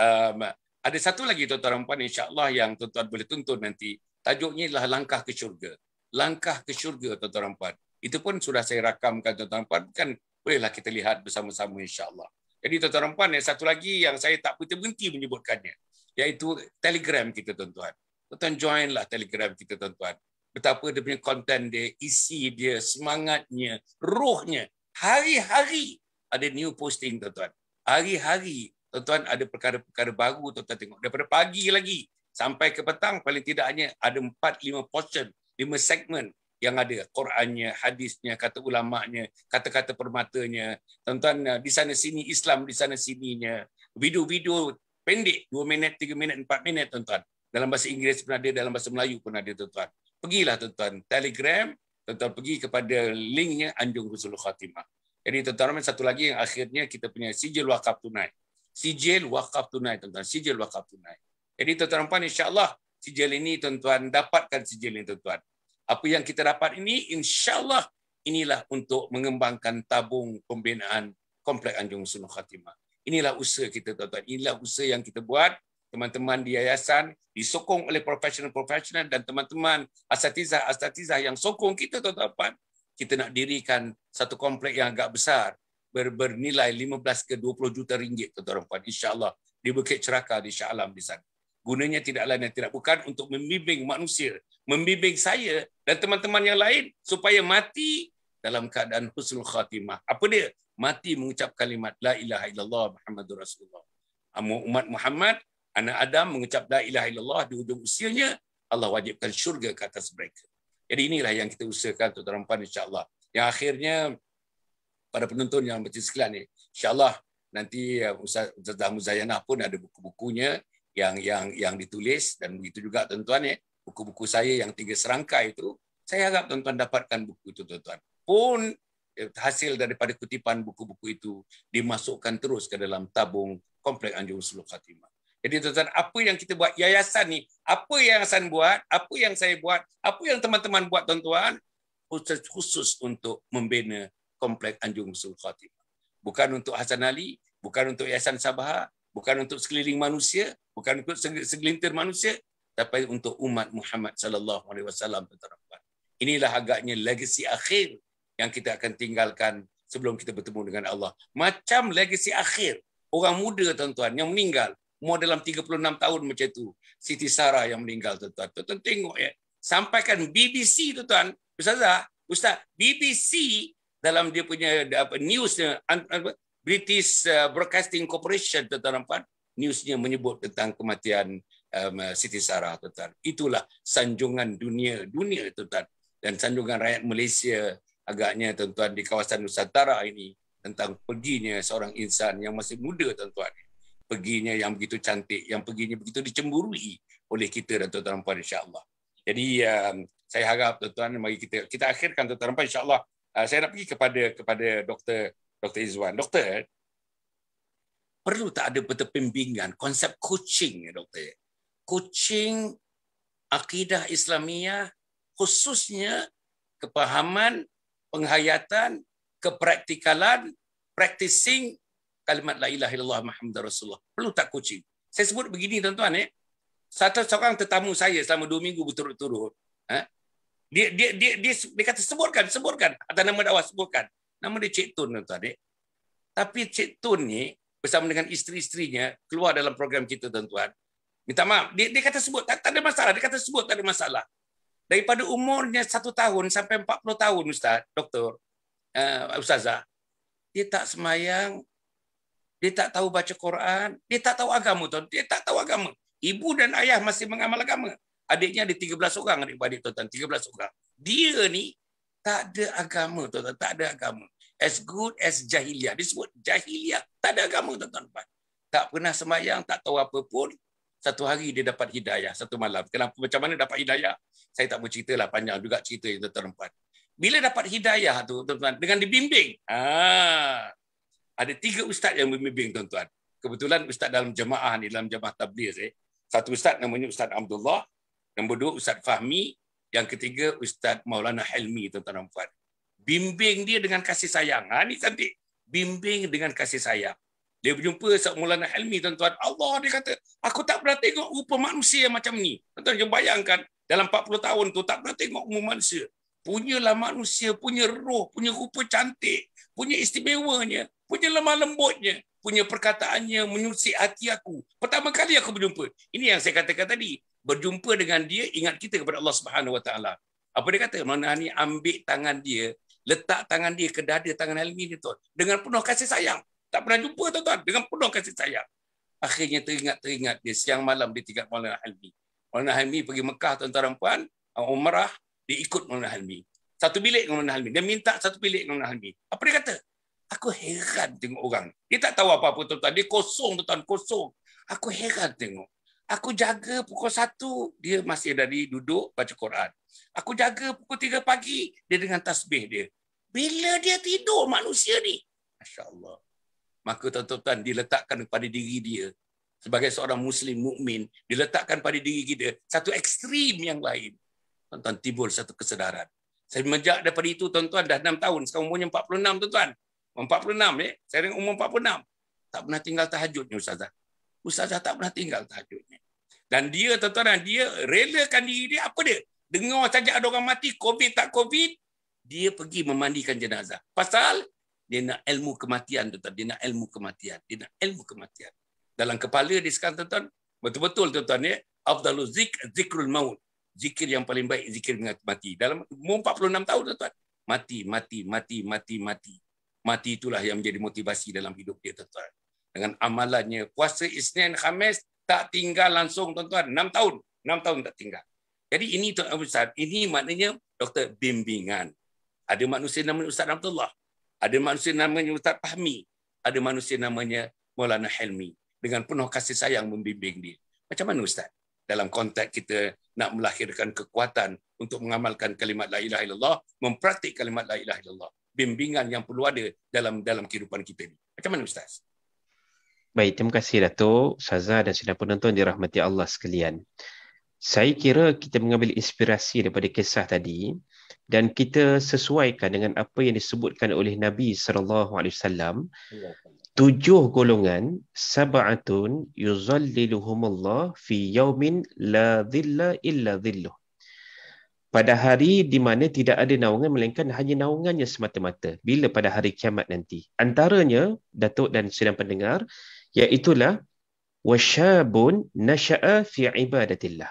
um, ada satu lagi tuan-tuan dan puan insya-Allah yang tuan-tuan boleh tuntun nanti. Tajuknya ialah langkah ke syurga. Langkah ke syurga tuan-tuan dan puan. Itu pun sudah saya rakamkan tuan-tuan dan puan kan bolehlah kita lihat bersama-sama insya-Allah. Jadi tuan-tuan dan puan yang satu lagi yang saya tak putih berhenti menyebutkannya iaitu Telegram kita tuan-tuan. Tuan-tuan joinlah Telegram kita tuan-tuan. Betapa dia punya konten dia, isi dia, semangatnya, rohnya, hari-hari ada new posting tuan-tuan. Hari-hari tuan-tuan ada perkara-perkara baru tuan-tuan tengok. Daripada pagi lagi sampai ke petang paling tidak hanya ada 4-5 portion, 5 segmen yang ada. Qurannya, hadisnya, kata ulama'nya, kata-kata permatanya. Tuan-tuan uh, di sana sini Islam, di sana sininya. Video-video pendek, 2 minit, 3 minit, 4 minit tuan-tuan. Dalam bahasa Inggeris pun ada, dalam bahasa Melayu pun ada tuan-tuan. Pergilah tuan-tuan, telegram, tuan-tuan pergi kepada linknya Anjung Rasulullah Khatimah. Jadi tuan-tuan satu lagi yang akhirnya kita punya sijil wakaf tunai. Sijil wakaf tunai tuan-tuan, sijil wakaf tunai. Jadi tuan-tuan insya-Allah sijil ini tuan-tuan dapatkan sijil ini tuan-tuan. Apa yang kita dapat ini insya-Allah inilah untuk mengembangkan tabung pembinaan Komplek Anjung Sunuh Khatimah. Inilah usaha kita tuan-tuan, inilah usaha yang kita buat teman-teman di yayasan disokong oleh profesional-profesional dan teman-teman asatizah-asatizah yang sokong kita tuan-tuan kita nak dirikan satu komplek yang agak besar ber, bernilai 15 ke 20 juta ringgit tuan-tuan dan puan insyaallah di Bukit Ceraka di Shah Alam di sana. Gunanya tidak lain dan tidak bukan untuk membimbing manusia, membimbing saya dan teman-teman yang lain supaya mati dalam keadaan husnul khatimah. Apa dia? Mati mengucap kalimat la ilaha illallah Muhammadur Rasulullah. Umat Muhammad, anak Adam mengucap la ilaha illallah di ujung usianya, Allah wajibkan syurga ke atas mereka. Jadi inilah yang kita usahakan untuk dalam pan insya-Allah. Yang akhirnya pada penonton yang baca sekalian ni, insya-Allah nanti eh, Ustaz Muzayana pun ada buku-bukunya yang yang yang ditulis dan begitu juga tuan-tuan ya, buku-buku saya yang tiga serangkai itu saya harap tuan-tuan dapatkan buku itu tuan-tuan. Pun eh, hasil daripada kutipan buku-buku itu dimasukkan terus ke dalam tabung komplek Anjung Suluk Khatimah. Jadi tuan-tuan, apa yang kita buat yayasan ni, apa yang Hasan buat, apa yang saya buat, apa yang teman-teman buat tuan-tuan, khusus, khusus untuk membina komplek Anjung Sul Khatimah. Bukan untuk Hasan Ali, bukan untuk Yayasan Sabah, bukan untuk sekeliling manusia, bukan untuk segelintir manusia, tapi untuk umat Muhammad sallallahu alaihi wasallam tuan-tuan. Inilah agaknya legasi akhir yang kita akan tinggalkan sebelum kita bertemu dengan Allah. Macam legasi akhir orang muda tuan-tuan yang meninggal mau dalam 36 tahun macam itu, Siti Sarah yang meninggal tuan-tuan. Tuan-tuan tengok ya. Sampaikan BBC tuan-tuan, Ustazah, Ustaz, BBC dalam dia punya apa newsnya? British uh, Broadcasting Corporation tuan-tuan nampak newsnya menyebut tentang kematian um, uh, Siti Sarah tuan-tuan. Itulah sanjungan dunia dunia tuan-tuan dan sanjungan rakyat Malaysia agaknya tuan-tuan di kawasan Nusantara ini tentang perginya seorang insan yang masih muda tuan-tuan perginya yang begitu cantik, yang perginya begitu dicemburui oleh kita dan tuan-tuan dan puan insya-Allah. Jadi um, saya harap tuan-tuan mari kita kita akhirkan tuan-tuan dan puan insya-Allah. Uh, saya nak pergi kepada kepada doktor Dr. Izwan. Doktor, perlu tak ada betul pembimbingan konsep coaching ya doktor? Ya? Coaching akidah Islamiah khususnya kepahaman, penghayatan, kepraktikalan practicing kalimat la ilaha illallah muhammadar rasulullah. Perlu tak kucing? Saya sebut begini tuan-tuan eh. Satu seorang tetamu saya selama dua minggu berturut-turut. Eh? Dia, dia, dia, dia, dia, kata sebutkan, sebutkan. Atau nama dakwah sebutkan. Nama dia Cik Tun tuan-tuan eh. Tapi Cik Tun ni bersama dengan isteri-isterinya keluar dalam program kita tuan-tuan. Minta maaf. Dia, dia kata sebut. Tak, tak ada masalah. Dia kata sebut. Tak ada masalah. Daripada umurnya satu tahun sampai empat puluh tahun, Ustaz, Doktor, uh, Ustazah, dia tak semayang, dia tak tahu baca Quran, dia tak tahu agama tuan, dia tak tahu agama. Ibu dan ayah masih mengamal agama. Adiknya ada 13 orang adik-adik tuan-tuan, 13 orang. Dia ni tak ada agama tuan-tuan, tak ada agama. As good as jahiliah. Disebut jahiliah, tak ada agama tuan-tuan. Tak pernah semayang, tak tahu apa pun. Satu hari dia dapat hidayah, satu malam. Kenapa macam mana dapat hidayah? Saya tak mau lah panjang juga cerita yang tuan-tuan. Bila dapat hidayah tu tuan-tuan dengan dibimbing. Ah, ada tiga ustaz yang membimbing tuan-tuan. Kebetulan ustaz dalam jemaah ni, dalam jemaah tabligh saya. Satu ustaz namanya Ustaz Abdullah. Nombor dua Ustaz Fahmi. Yang ketiga Ustaz Maulana Helmi, tuan-tuan dan puan. Bimbing dia dengan kasih sayang. Ha, ni cantik. Bimbing dengan kasih sayang. Dia berjumpa Ustaz Maulana Helmi, tuan-tuan. Allah, dia kata, aku tak pernah tengok rupa manusia macam ni. Tuan-tuan, jom bayangkan. Dalam 40 tahun tu, tak pernah tengok rupa manusia. Punyalah manusia, punya roh, punya rupa cantik. Punya istimewanya punya lemah lembutnya, punya perkataannya menyusik hati aku. Pertama kali aku berjumpa. Ini yang saya katakan tadi. Berjumpa dengan dia, ingat kita kepada Allah Subhanahu Wa Taala. Apa dia kata? Mana ni ambil tangan dia, letak tangan dia ke dada tangan Helmi ni tuan. Dengan penuh kasih sayang. Tak pernah jumpa tuan-tuan. Dengan penuh kasih sayang. Akhirnya teringat-teringat dia. Siang malam dia tinggal Maulana Helmi. Maulana Helmi pergi Mekah tuan-tuan dan puan. Umrah. Dia Maulana Helmi. Satu bilik dengan Maulana Helmi. Dia minta satu bilik dengan Maulana Helmi. Apa dia kata? Aku heran tengok orang. Dia tak tahu apa-apa tuan-tuan. kosong tuan-tuan, kosong. Aku heran tengok. Aku jaga pukul 1, dia masih dari duduk baca Quran. Aku jaga pukul 3 pagi, dia dengan tasbih dia. Bila dia tidur manusia ni? Masya Allah. Maka tuan-tuan, diletakkan pada diri dia. Sebagai seorang Muslim mukmin diletakkan pada diri kita satu ekstrim yang lain. Tuan-tuan, timbul satu kesedaran. Saya menjak daripada itu, tuan-tuan, dah 6 tahun. Sekarang umurnya 46, tuan-tuan. 46 ni, eh. saya dengan umur 46. Tak pernah tinggal tahajudnya ustazah. Ustazah tak pernah tinggal tahajudnya. Dan dia tuan-tuan dia relakan diri dia apa dia? Dengar saja ada orang mati COVID tak COVID, dia pergi memandikan jenazah. Pasal dia nak ilmu kematian tuan dia nak ilmu kematian, dia nak ilmu kematian. Dalam kepala dia sekarang tuan betul-betul tuan-tuan ya, eh, afdalul zik, zikrul maut. Zikir yang paling baik zikir dengan mati. Dalam umur 46 tahun tuan mati, mati, mati, mati. mati mati itulah yang menjadi motivasi dalam hidup dia tuan-tuan. Dengan amalannya puasa Isnin Khamis tak tinggal langsung tuan-tuan 6 tahun, 6 tahun tak tinggal. Jadi ini tuan Ustaz, ini maknanya doktor bimbingan. Ada manusia namanya Ustaz Abdullah, ada manusia namanya Ustaz Fahmi, ada manusia namanya Maulana Helmi dengan penuh kasih sayang membimbing dia. Macam mana Ustaz? Dalam konteks kita nak melahirkan kekuatan untuk mengamalkan kalimat la ilaha illallah, mempraktik kalimat la ilaha illallah bimbingan yang perlu ada dalam dalam kehidupan kita ini. Macam mana Ustaz? Baik, terima kasih Datuk, Ustazah dan sedang penonton dirahmati Allah sekalian. Saya kira kita mengambil inspirasi daripada kisah tadi dan kita sesuaikan dengan apa yang disebutkan oleh Nabi saw tujuh golongan sab'atun yuzalliluhumullah fi yaumin la dhilla illa dhilluh pada hari di mana tidak ada naungan melainkan hanya naungannya semata-mata bila pada hari kiamat nanti antaranya datuk dan sedang pendengar iaitu wasyabun nasha'a fi ibadatillah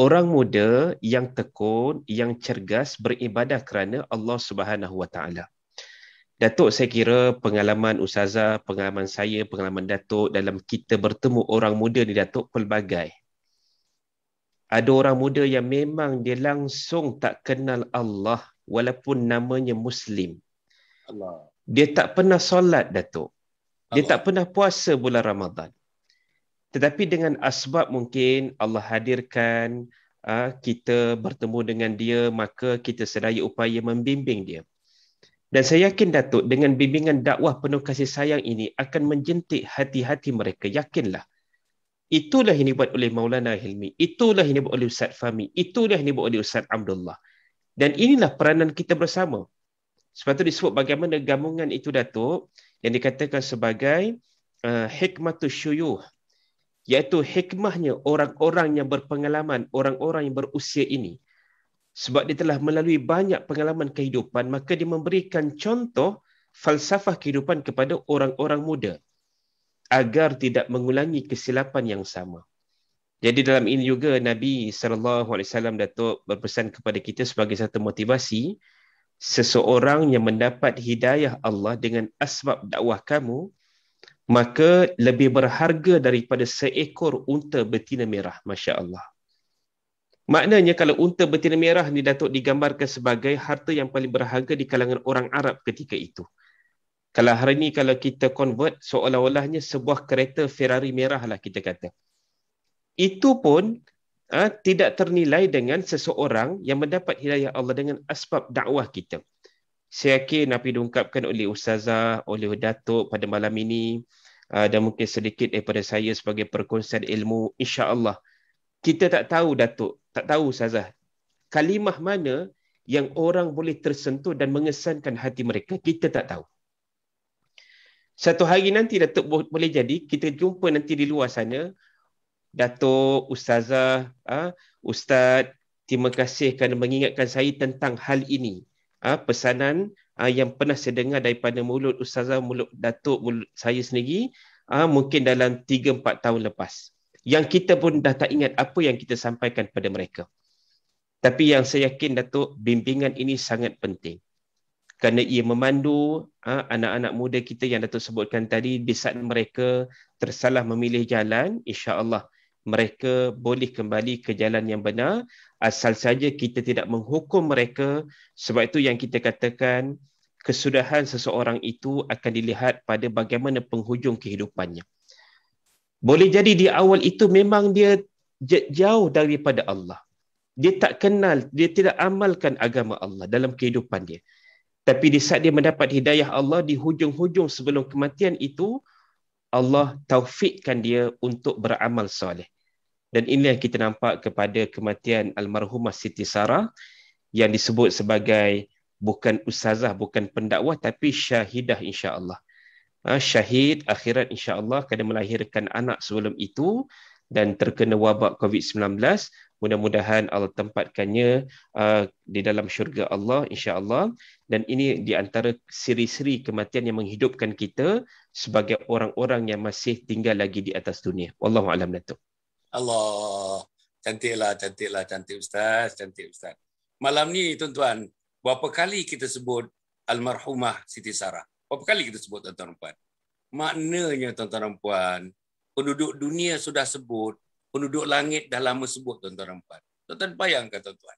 orang muda yang tekun yang cergas beribadah kerana Allah Subhanahu wa taala Datuk saya kira pengalaman ustazah, pengalaman saya, pengalaman Datuk dalam kita bertemu orang muda ni Datuk pelbagai ada orang muda yang memang dia langsung tak kenal Allah walaupun namanya muslim Allah dia tak pernah solat datuk dia Allah. tak pernah puasa bulan Ramadan tetapi dengan asbab mungkin Allah hadirkan ah, kita bertemu dengan dia maka kita sedaya upaya membimbing dia dan saya yakin datuk dengan bimbingan dakwah penuh kasih sayang ini akan menjentik hati-hati mereka yakinlah Itulah yang dibuat oleh Maulana Hilmi. Itulah yang dibuat oleh Ustaz Fahmi. Itulah yang dibuat oleh Ustaz Abdullah. Dan inilah peranan kita bersama. Sebab itu disebut bagaimana gamungan itu Datuk yang dikatakan sebagai uh, hikmatus syuyuh. Iaitu hikmahnya orang-orang yang berpengalaman, orang-orang yang berusia ini. Sebab dia telah melalui banyak pengalaman kehidupan, maka dia memberikan contoh falsafah kehidupan kepada orang-orang muda agar tidak mengulangi kesilapan yang sama. Jadi dalam ini juga Nabi SAW Datuk berpesan kepada kita sebagai satu motivasi seseorang yang mendapat hidayah Allah dengan asbab dakwah kamu maka lebih berharga daripada seekor unta betina merah Masya Allah. Maknanya kalau unta betina merah ni Datuk digambarkan sebagai harta yang paling berharga di kalangan orang Arab ketika itu. Kalau hari ni kalau kita convert seolah-olahnya sebuah kereta Ferrari merah lah kita kata. Itu pun ah, tidak ternilai dengan seseorang yang mendapat hidayah Allah dengan asbab dakwah kita. Saya yakin api diungkapkan oleh Ustazah, oleh Datuk pada malam ini ah, dan mungkin sedikit daripada saya sebagai perkongsian ilmu. Insya Allah kita tak tahu Datuk, tak tahu Ustazah. Kalimah mana yang orang boleh tersentuh dan mengesankan hati mereka, kita tak tahu satu hari nanti Datuk boleh jadi kita jumpa nanti di luar sana Datuk, Ustazah, ha, Ustaz, terima kasih kerana mengingatkan saya tentang hal ini. Ha, pesanan ha, yang pernah saya dengar daripada mulut Ustazah, mulut Datuk, mulut saya sendiri ha, mungkin dalam 3-4 tahun lepas. Yang kita pun dah tak ingat apa yang kita sampaikan pada mereka. Tapi yang saya yakin Datuk, bimbingan ini sangat penting kerana ia memandu ha, anak-anak muda kita yang Datuk sebutkan tadi di saat mereka tersalah memilih jalan insya-Allah mereka boleh kembali ke jalan yang benar asal saja kita tidak menghukum mereka sebab itu yang kita katakan kesudahan seseorang itu akan dilihat pada bagaimana penghujung kehidupannya boleh jadi di awal itu memang dia jauh daripada Allah dia tak kenal dia tidak amalkan agama Allah dalam kehidupan dia tapi di saat dia mendapat hidayah Allah di hujung-hujung sebelum kematian itu, Allah taufikkan dia untuk beramal soleh. Dan ini yang kita nampak kepada kematian almarhumah Siti Sarah yang disebut sebagai bukan ustazah, bukan pendakwah tapi syahidah insya-Allah. Ha, syahid akhirat insya-Allah kena melahirkan anak sebelum itu dan terkena wabak COVID-19 mudah-mudahan Allah tempatkannya uh, di dalam syurga Allah insya-Allah dan ini di antara siri-siri kematian yang menghidupkan kita sebagai orang-orang yang masih tinggal lagi di atas dunia. Wallahu a'lam Datuk. Allah cantiklah cantiklah cantik ustaz, cantik ustaz. Malam ni tuan-tuan, berapa kali kita sebut almarhumah Siti Sarah? Berapa kali kita sebut tuan-tuan? Maknanya tuan-tuan puan, penduduk dunia sudah sebut penduduk langit dah lama sebut tuan-tuan dan puan. Tuan-tuan bayangkan tuan-tuan.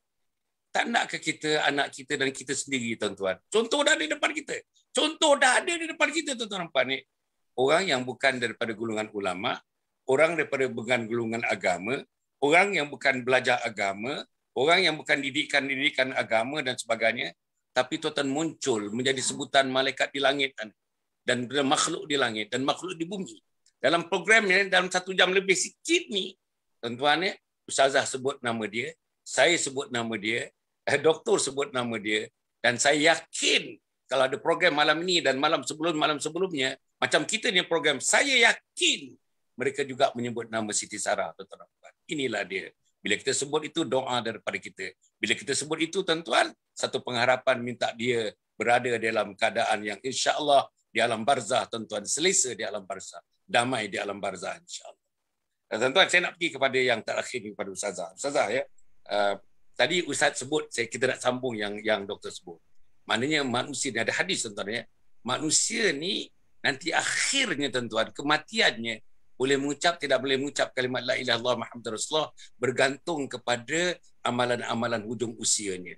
Tak nakkah kita, anak kita dan kita sendiri tuan-tuan. Contoh dah ada di depan kita. Contoh dah ada di depan kita tuan-tuan dan puan. Orang yang bukan daripada golongan ulama, orang daripada bukan golongan agama, orang yang bukan belajar agama, orang yang bukan didikan-didikan agama dan sebagainya, tapi tuan-tuan muncul menjadi sebutan malaikat di langit dan makhluk di langit dan makhluk di bumi dalam program ni dalam satu jam lebih sikit ni tuan-tuan ya ustazah sebut nama dia saya sebut nama dia eh, doktor sebut nama dia dan saya yakin kalau ada program malam ini dan malam sebelum malam sebelumnya macam kita ni program saya yakin mereka juga menyebut nama Siti Sarah tuan-tuan inilah dia bila kita sebut itu doa daripada kita bila kita sebut itu tuan-tuan satu pengharapan minta dia berada dalam keadaan yang insyaallah di alam barzah tuan-tuan selesa di alam barzah damai di alam barzah insyaallah. Dan tuan saya nak pergi kepada yang terakhir ni kepada ustazah. Ustazah ya. Uh, tadi ustaz sebut saya kita nak sambung yang yang doktor sebut. Maknanya manusia ni ada hadis tuan ya. Manusia ni nanti akhirnya tuan kematiannya boleh mengucap tidak boleh mengucap kalimat la ilaha illallah muhammadur rasulullah bergantung kepada amalan-amalan hujung usianya.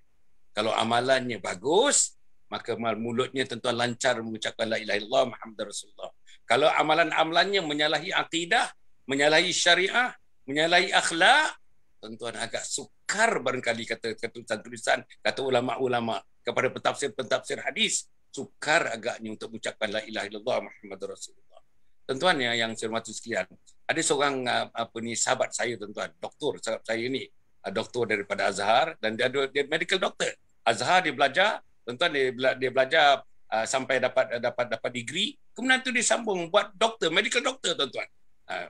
Kalau amalannya bagus, maka mulutnya tentu lancar mengucapkan la ilaha illallah muhammadur rasulullah kalau amalan-amalannya menyalahi akidah, menyalahi syariah, menyalahi akhlak, tuan-tuan agak sukar barangkali kata tulisan-tulisan, kata ulama-ulama kepada pentafsir-pentafsir hadis, sukar agaknya untuk mengucapkan la ilaha illallah Muhammad Rasulullah. Tuan-tuan ya, yang saya hormati sekalian, ada seorang ah, apa ni sahabat saya tuan-tuan, doktor sahabat saya ini ah, doktor daripada Azhar dan dia ada dia medical doctor. Azhar dia belajar, tuan-tuan dia, belajar ah, sampai dapat dapat dapat degree kemudian tu disambung buat doktor medical doktor tuan-tuan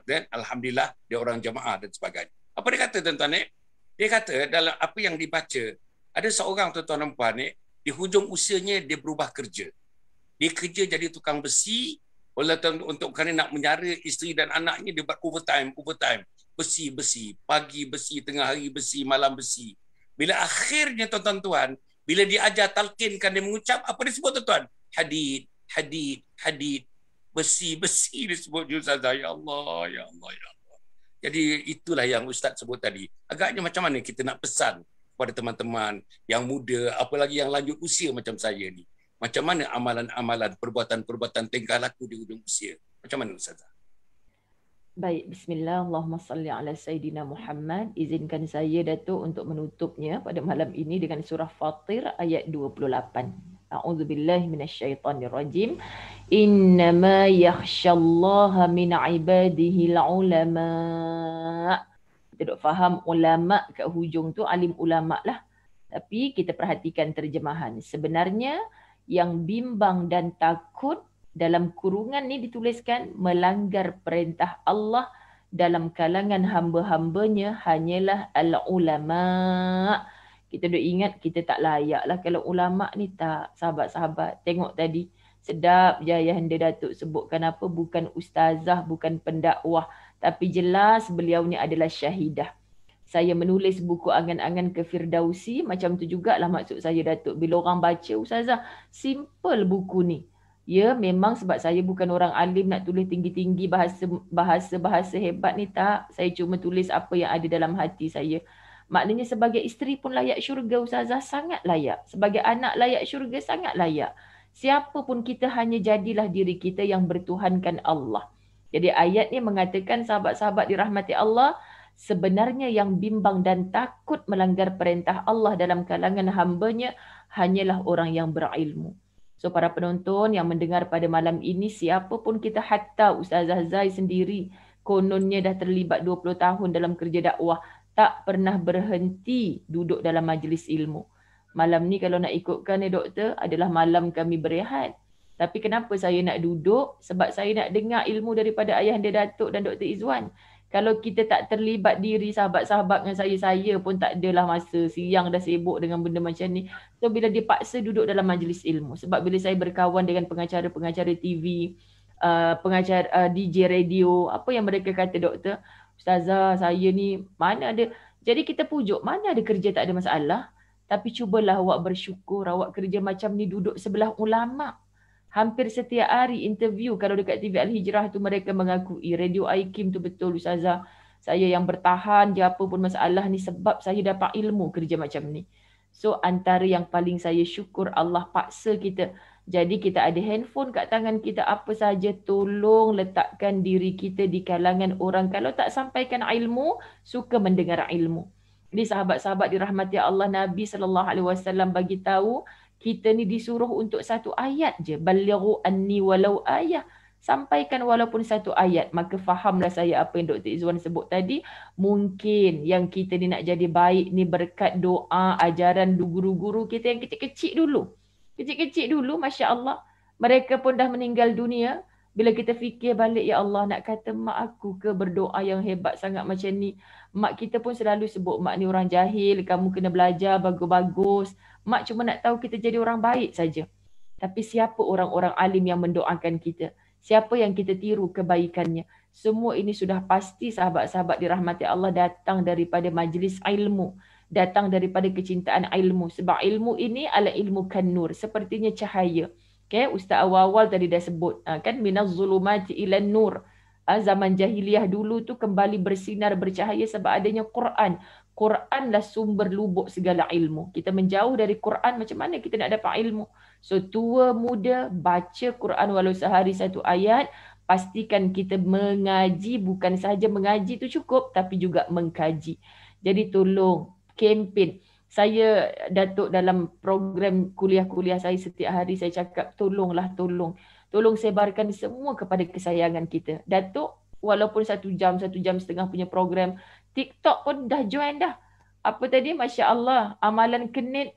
dan ha, alhamdulillah dia orang jemaah dan sebagainya apa dia kata tuan-tuan ni dia kata dalam apa yang dibaca ada seorang tuan-tuan dan puan ni di hujung usianya dia berubah kerja dia kerja jadi tukang besi oleh tuan untuk kerana nak menyara isteri dan anaknya dia buat overtime overtime besi besi pagi besi tengah hari besi malam besi bila akhirnya tuan-tuan bila diajar talqin kan dia mengucap apa dia sebut tuan-tuan hadid hadid, hadid, besi, besi disebut sebut Ustazah. Ya Allah, ya Allah, ya Allah. Jadi itulah yang Ustaz sebut tadi. Agaknya macam mana kita nak pesan kepada teman-teman yang muda, apalagi yang lanjut usia macam saya ni. Macam mana amalan-amalan, perbuatan-perbuatan tingkah laku di ujung usia? Macam mana Ustaz? Baik, bismillah. Allahumma salli ala Sayyidina Muhammad. Izinkan saya, Datuk, untuk menutupnya pada malam ini dengan surah Fatir ayat 28. A'udzubillahi minasyaitonirrajim. ma yakhshallaha min ibadihi ulama. Kita faham ulama ke hujung tu alim ulama lah. Tapi kita perhatikan terjemahan. Sebenarnya yang bimbang dan takut dalam kurungan ni dituliskan melanggar perintah Allah dalam kalangan hamba-hambanya hanyalah al-ulama' kita duk ingat kita tak layak lah kalau ulama ni tak sahabat-sahabat tengok tadi sedap je ayah anda datuk sebutkan apa bukan ustazah bukan pendakwah tapi jelas beliau ni adalah syahidah saya menulis buku angan-angan ke Firdausi macam tu jugalah maksud saya datuk bila orang baca ustazah simple buku ni Ya memang sebab saya bukan orang alim nak tulis tinggi-tinggi bahasa bahasa bahasa hebat ni tak saya cuma tulis apa yang ada dalam hati saya Maknanya sebagai isteri pun layak syurga Ustazah sangat layak. Sebagai anak layak syurga sangat layak. Siapapun kita hanya jadilah diri kita yang bertuhankan Allah. Jadi ayat ni mengatakan sahabat-sahabat dirahmati Allah sebenarnya yang bimbang dan takut melanggar perintah Allah dalam kalangan hambanya hanyalah orang yang berilmu. So para penonton yang mendengar pada malam ini siapapun kita hatta Ustazah Zai sendiri kononnya dah terlibat 20 tahun dalam kerja dakwah tak pernah berhenti duduk dalam majlis ilmu. Malam ni kalau nak ikutkan ni doktor adalah malam kami berehat. Tapi kenapa saya nak duduk? Sebab saya nak dengar ilmu daripada ayah dia Datuk dan Dr. Izwan. Kalau kita tak terlibat diri sahabat-sahabat dengan saya, saya pun tak adalah masa siang dah sibuk dengan benda macam ni. So bila dipaksa duduk dalam majlis ilmu. Sebab bila saya berkawan dengan pengacara-pengacara TV, uh, pengacara uh, DJ radio, apa yang mereka kata doktor? ustazah saya ni mana ada jadi kita pujuk mana ada kerja tak ada masalah tapi cubalah awak bersyukur awak kerja macam ni duduk sebelah ulama hampir setiap hari interview kalau dekat TV Al Hijrah tu mereka mengakui radio Aikim tu betul ustazah saya yang bertahan je apa pun masalah ni sebab saya dapat ilmu kerja macam ni so antara yang paling saya syukur Allah paksa kita jadi kita ada handphone kat tangan kita apa saja tolong letakkan diri kita di kalangan orang kalau tak sampaikan ilmu suka mendengar ilmu. Jadi sahabat-sahabat dirahmati Allah Nabi sallallahu alaihi wasallam bagi tahu kita ni disuruh untuk satu ayat je balighu anni walau ayah sampaikan walaupun satu ayat maka fahamlah saya apa yang Dr. Izwan sebut tadi mungkin yang kita ni nak jadi baik ni berkat doa ajaran guru-guru kita yang kecil-kecil dulu. Kecil-kecil dulu Masya Allah Mereka pun dah meninggal dunia Bila kita fikir balik Ya Allah nak kata Mak aku ke berdoa yang hebat sangat macam ni Mak kita pun selalu sebut Mak ni orang jahil Kamu kena belajar bagus-bagus Mak cuma nak tahu kita jadi orang baik saja Tapi siapa orang-orang alim yang mendoakan kita Siapa yang kita tiru kebaikannya Semua ini sudah pasti sahabat-sahabat dirahmati Allah Datang daripada majlis ilmu datang daripada kecintaan ilmu sebab ilmu ini adalah ilmu kan nur sepertinya cahaya okey ustaz awal-awal tadi dah sebut ha, kan minaz zulumati ila nur ha, zaman jahiliah dulu tu kembali bersinar bercahaya sebab adanya Quran Quranlah sumber lubuk segala ilmu. Kita menjauh dari Quran macam mana kita nak dapat ilmu? So tua muda baca Quran walau sehari satu ayat, pastikan kita mengaji bukan sahaja mengaji tu cukup tapi juga mengkaji. Jadi tolong kempen saya datuk dalam program kuliah-kuliah saya setiap hari saya cakap tolonglah tolong tolong sebarkan semua kepada kesayangan kita datuk walaupun satu jam satu jam setengah punya program TikTok pun dah join dah apa tadi masya-Allah amalan kenit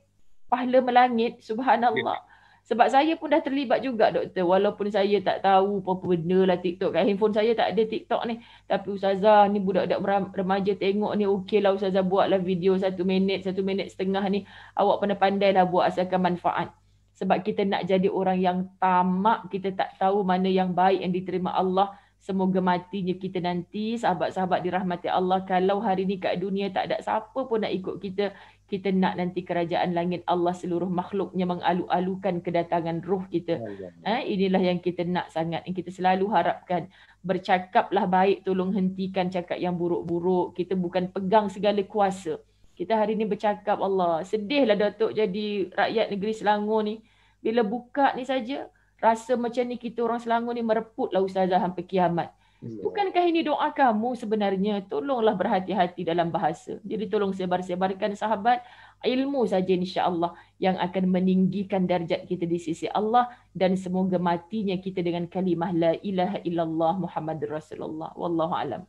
pahala melangit subhanallah yeah. Sebab saya pun dah terlibat juga doktor walaupun saya tak tahu apa-apa benda lah TikTok kan. Handphone saya tak ada TikTok ni. Tapi Ustazah ni budak-budak remaja tengok ni okey lah Ustazah buatlah video satu minit, satu minit setengah ni. Awak pandai-pandai lah buat asalkan manfaat. Sebab kita nak jadi orang yang tamak, kita tak tahu mana yang baik yang diterima Allah. Semoga matinya kita nanti sahabat-sahabat dirahmati Allah kalau hari ni kat dunia tak ada siapa pun nak ikut kita kita nak nanti kerajaan langit Allah seluruh makhluknya mengalu-alukan kedatangan roh kita. Ha, inilah yang kita nak sangat yang kita selalu harapkan. Bercakaplah baik tolong hentikan cakap yang buruk-buruk. Kita bukan pegang segala kuasa. Kita hari ini bercakap Allah. Sedihlah Datuk jadi rakyat negeri Selangor ni. Bila buka ni saja rasa macam ni kita orang Selangor ni mereputlah ustazah sampai kiamat. Bukankah ini doa kamu sebenarnya? Tolonglah berhati-hati dalam bahasa. Jadi tolong sebar-sebarkan sahabat ilmu saja insya-Allah yang akan meninggikan darjat kita di sisi Allah dan semoga matinya kita dengan kalimah la ilaha illallah Muhammad Rasulullah. Wallahu alam.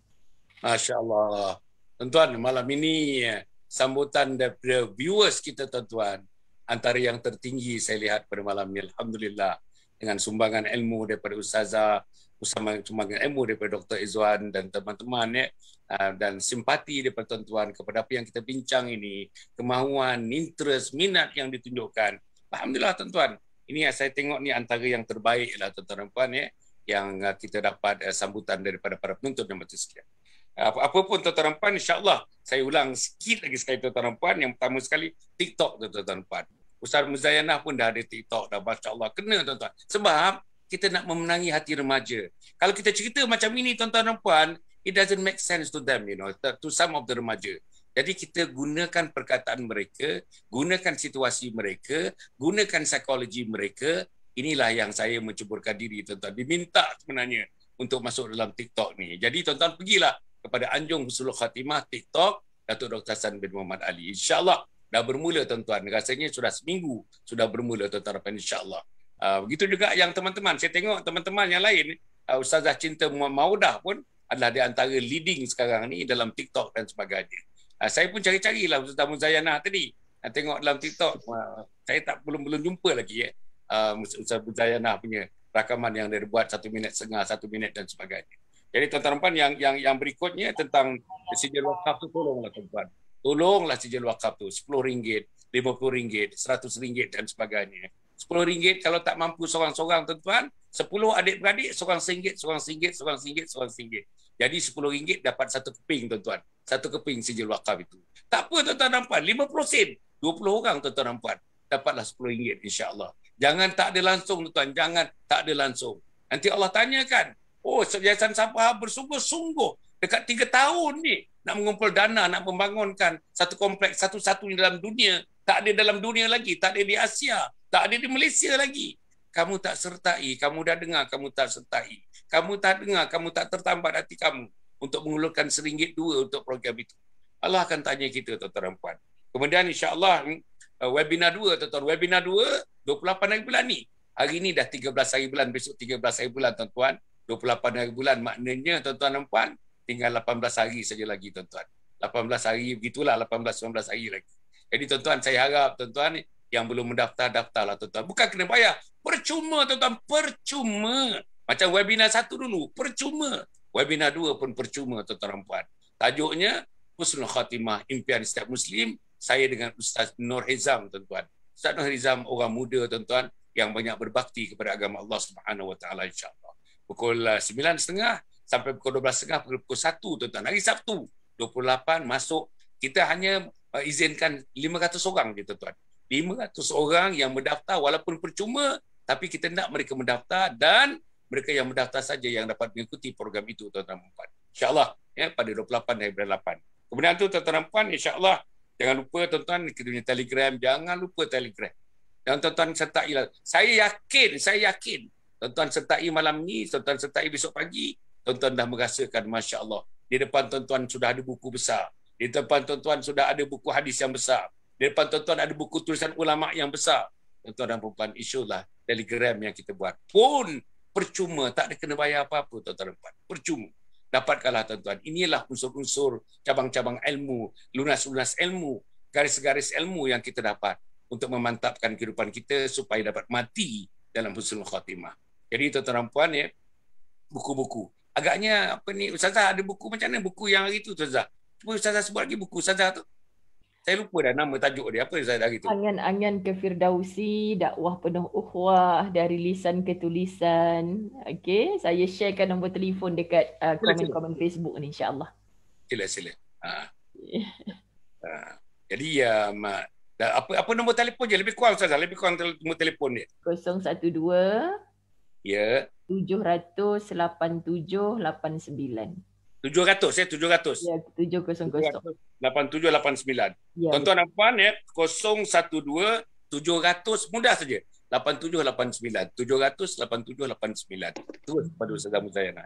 Masya-Allah. Tuan-tuan, malam ini eh, sambutan daripada viewers kita tuan-tuan antara yang tertinggi saya lihat pada malam ini alhamdulillah dengan sumbangan ilmu daripada ustazah bersama sumbangan ilmu daripada Dr. Izwan dan teman-teman ya ah, dan simpati daripada tuan-tuan kepada apa yang kita bincang ini, kemahuan, interest, minat yang ditunjukkan. Alhamdulillah tuan-tuan. Ini yang saya tengok ni antara yang terbaik lah tuan-tuan dan puan ya yang ah, kita dapat eh, sambutan daripada para penonton yang mati sekian. Ah, apa pun tuan-tuan dan puan insya saya ulang sikit lagi sekali tuan-tuan dan puan yang pertama sekali TikTok tuan-tuan dan puan. Ustaz Muzayana pun dah ada TikTok dah masya-Allah kena tuan-tuan. Sebab kita nak memenangi hati remaja. Kalau kita cerita macam ini tuan-tuan dan puan, it doesn't make sense to them, you know, to some of the remaja. Jadi kita gunakan perkataan mereka, gunakan situasi mereka, gunakan psikologi mereka. Inilah yang saya mencuburkan diri tuan-tuan. Diminta sebenarnya untuk masuk dalam TikTok ni. Jadi tuan-tuan pergilah kepada Anjung Husnul Khatimah TikTok Datuk Dr. Hasan bin Muhammad Ali. InsyaAllah dah bermula tuan-tuan. Rasanya sudah seminggu sudah bermula tuan-tuan. InsyaAllah. Ah, begitu juga yang teman-teman, saya tengok teman-teman yang lain, uh, Ustazah Cinta Maudah pun adalah di antara leading sekarang ni dalam TikTok dan sebagainya. Uh, saya pun cari-carilah Ustazah Muzayana tadi. Uh, tengok dalam TikTok, uh, saya tak belum belum jumpa lagi ya. Uh, Ustazah Muzayana punya rakaman yang dia buat satu minit setengah, satu minit dan sebagainya. Jadi tuan-tuan puan yang yang yang berikutnya tentang sijil wakaf tu tolonglah tuan-tuan. Tolonglah sijil wakaf tu RM10, RM50, RM100 dan sebagainya. Sepuluh ringgit kalau tak mampu seorang-seorang tuan-tuan, 10 adik-beradik seorang RM1, seorang RM1, seorang rm seorang rm seorang rm seorang rm Jadi sepuluh ringgit dapat satu keping tuan-tuan. Satu keping sijil wakaf itu. Tak apa tuan-tuan dan lima 50 sen, puluh orang tuan-tuan dan dapatlah sepuluh ringgit insyaallah Jangan tak ada langsung tuan-tuan, jangan tak ada langsung. Nanti Allah tanyakan, "Oh, sejajaran sampah bersungguh-sungguh dekat tiga tahun ni nak mengumpul dana nak membangunkan satu kompleks satu-satunya dalam dunia tak ada dalam dunia lagi, tak ada di Asia, tak ada di Malaysia lagi. Kamu tak sertai, kamu dah dengar, kamu tak sertai. Kamu tak dengar, kamu tak tertambat hati kamu untuk mengulurkan seringgit dua untuk program itu. Allah akan tanya kita, Tuan-Tuan dan Puan. Kemudian insyaAllah hmm, uh, webinar dua, Tuan-Tuan. Webinar dua, 28 hari bulan ni. Hari ni dah 13 hari bulan, besok 13 hari bulan, Tuan-Tuan. 28 hari bulan maknanya, Tuan-Tuan dan Puan, tinggal 18 hari saja lagi, Tuan-Tuan. 18 hari, begitulah 18-19 hari lagi. Jadi tuan-tuan, saya harap tuan-tuan yang belum mendaftar, daftarlah tuan-tuan. Bukan kena bayar. Percuma tuan-tuan, percuma. Macam webinar satu dulu, percuma. Webinar dua pun percuma tuan-tuan dan puan. Tajuknya, Husnul Khatimah Impian Setiap Muslim, saya dengan Ustaz Nur Hizam tuan-tuan. Ustaz Nur Hizam orang muda tuan-tuan yang banyak berbakti kepada agama Allah Subhanahu Wa Taala insya-Allah. Pukul 9.30 eh, sampai pukul 12.30 pukul 1 tuan-tuan hari Sabtu 28 masuk kita hanya uh, izinkan 500 orang gitu tuan. 500 orang yang mendaftar walaupun percuma tapi kita nak mereka mendaftar dan mereka yang mendaftar saja yang dapat mengikuti program itu tuan-tuan dan puan. Insya-Allah ya pada 28 dan 8. Kemudian tu tuan-tuan dan puan insya-Allah jangan lupa tuan-tuan kita punya Telegram, jangan lupa Telegram. Dan tuan-tuan sertai lah. Saya yakin, saya yakin tuan-tuan sertai malam ni, tuan-tuan sertai besok pagi, tuan-tuan dah merasakan masya-Allah. Di depan tuan-tuan sudah ada buku besar. Di depan tuan-tuan sudah ada buku hadis yang besar. Di depan tuan-tuan ada buku tulisan ulama yang besar. Tuan-tuan dan perempuan, isulah telegram yang kita buat. Pun percuma, tak ada kena bayar apa-apa tuan-tuan dan perempuan. Percuma. Dapatkanlah tuan-tuan. Inilah unsur-unsur cabang-cabang ilmu, lunas-lunas ilmu, garis-garis ilmu yang kita dapat untuk memantapkan kehidupan kita supaya dapat mati dalam husnul khatimah. Jadi tuan-tuan dan perempuan, ya, buku-buku. Agaknya apa ni Ustazah ada buku macam mana buku yang hari tu Ustazah? Cuba Ustazah sebut lagi buku Ustazah tu. Saya lupa dah nama tajuk dia. Apa saya dah gitu? Angan-angan ke Firdausi, dakwah penuh ukhwah dari lisan ke tulisan. Okay, saya sharekan nombor telefon dekat uh, komen-komen Facebook ni insya-Allah. Sila sila. Ha. ha. Jadi ya um, apa apa nombor telefon je lebih kurang saja lebih kurang nombor telefon dia. 012 Ya. Yeah. 78789. Eh, tujuh ratus ya tujuh ratus tujuh kosong kosong lapan tujuh lapan sembilan tonton nampak ya kosong satu dua tujuh ratus mudah saja lapan tujuh lapan sembilan tujuh ratus lapan tujuh lapan sembilan itu kepada saudara saya nak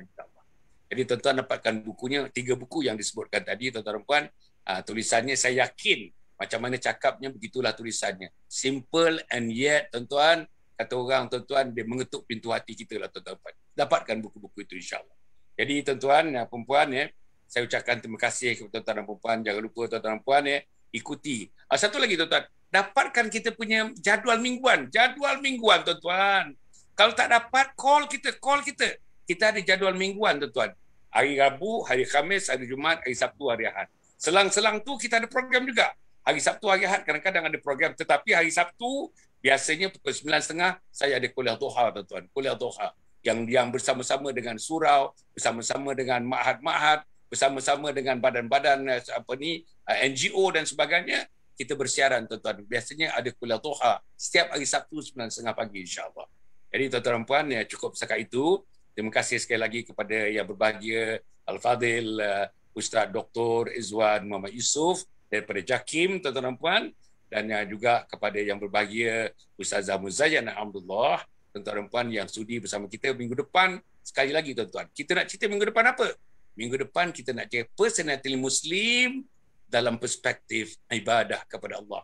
jadi tuan-tuan dapatkan bukunya tiga buku yang disebutkan tadi tuan-tuan dan puan uh, tulisannya saya yakin macam mana cakapnya begitulah tulisannya simple and yet tuan-tuan kata orang tuan-tuan dia mengetuk pintu hati kita lah tuan-tuan dapatkan buku-buku itu insyaallah jadi tuan-tuan dan perempuan ya, eh, saya ucapkan terima kasih kepada tuan-tuan dan perempuan. Jangan lupa tuan-tuan dan perempuan ya, eh, ikuti. Ah, satu lagi tuan-tuan, dapatkan kita punya jadual mingguan. Jadual mingguan tuan-tuan. Kalau tak dapat, call kita, call kita. Kita ada jadual mingguan tuan-tuan. Hari Rabu, hari Khamis, hari Jumaat, hari Sabtu, hari Ahad. Selang-selang tu kita ada program juga. Hari Sabtu, hari Ahad kadang-kadang ada program. Tetapi hari Sabtu, biasanya pukul 9.30 saya ada kuliah doha tuan-tuan. Kuliah doha yang yang bersama-sama dengan surau, bersama-sama dengan mahad-mahad, bersama-sama dengan badan-badan eh, apa ni eh, NGO dan sebagainya kita bersiaran tuan-tuan. Biasanya ada kuliah toha setiap hari Sabtu 9.30 pagi insyaAllah. Jadi tuan-tuan dan puan ya, cukup sekat itu. Terima kasih sekali lagi kepada yang berbahagia Al-Fadhil, uh, Ustaz Dr. Izwan Muhammad Yusuf daripada Jakim tuan-tuan dan puan dan ya, juga kepada yang berbahagia Ustaz Zamuzayan Alhamdulillah tuan-tuan dan puan yang sudi bersama kita minggu depan sekali lagi tuan-tuan. Kita nak cerita minggu depan apa? Minggu depan kita nak cerita personality Muslim dalam perspektif ibadah kepada Allah.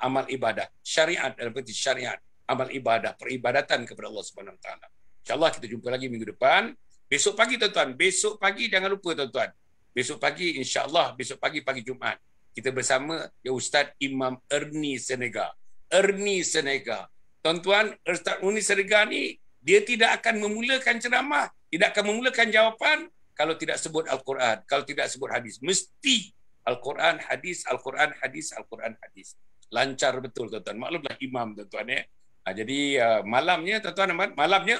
Amal ibadah, syariat dalam perspektif syariat, amal ibadah, peribadatan kepada Allah Subhanahu Wa Taala. Allah kita jumpa lagi minggu depan. Besok pagi tuan-tuan, besok pagi jangan lupa tuan-tuan. Besok pagi insya Allah besok pagi pagi Jumaat. Kita bersama ya Ustaz Imam Erni Senega. Erni Senega tuan-tuan, Ustaz Muni Serga ni, dia tidak akan memulakan ceramah, tidak akan memulakan jawapan kalau tidak sebut Al-Quran, kalau tidak sebut hadis. Mesti Al-Quran, hadis, Al-Quran, hadis, Al-Quran, hadis. Lancar betul, tuan-tuan. Maklumlah imam, tuan-tuan. Ya. Ha, jadi uh, malamnya, tuan-tuan, malamnya,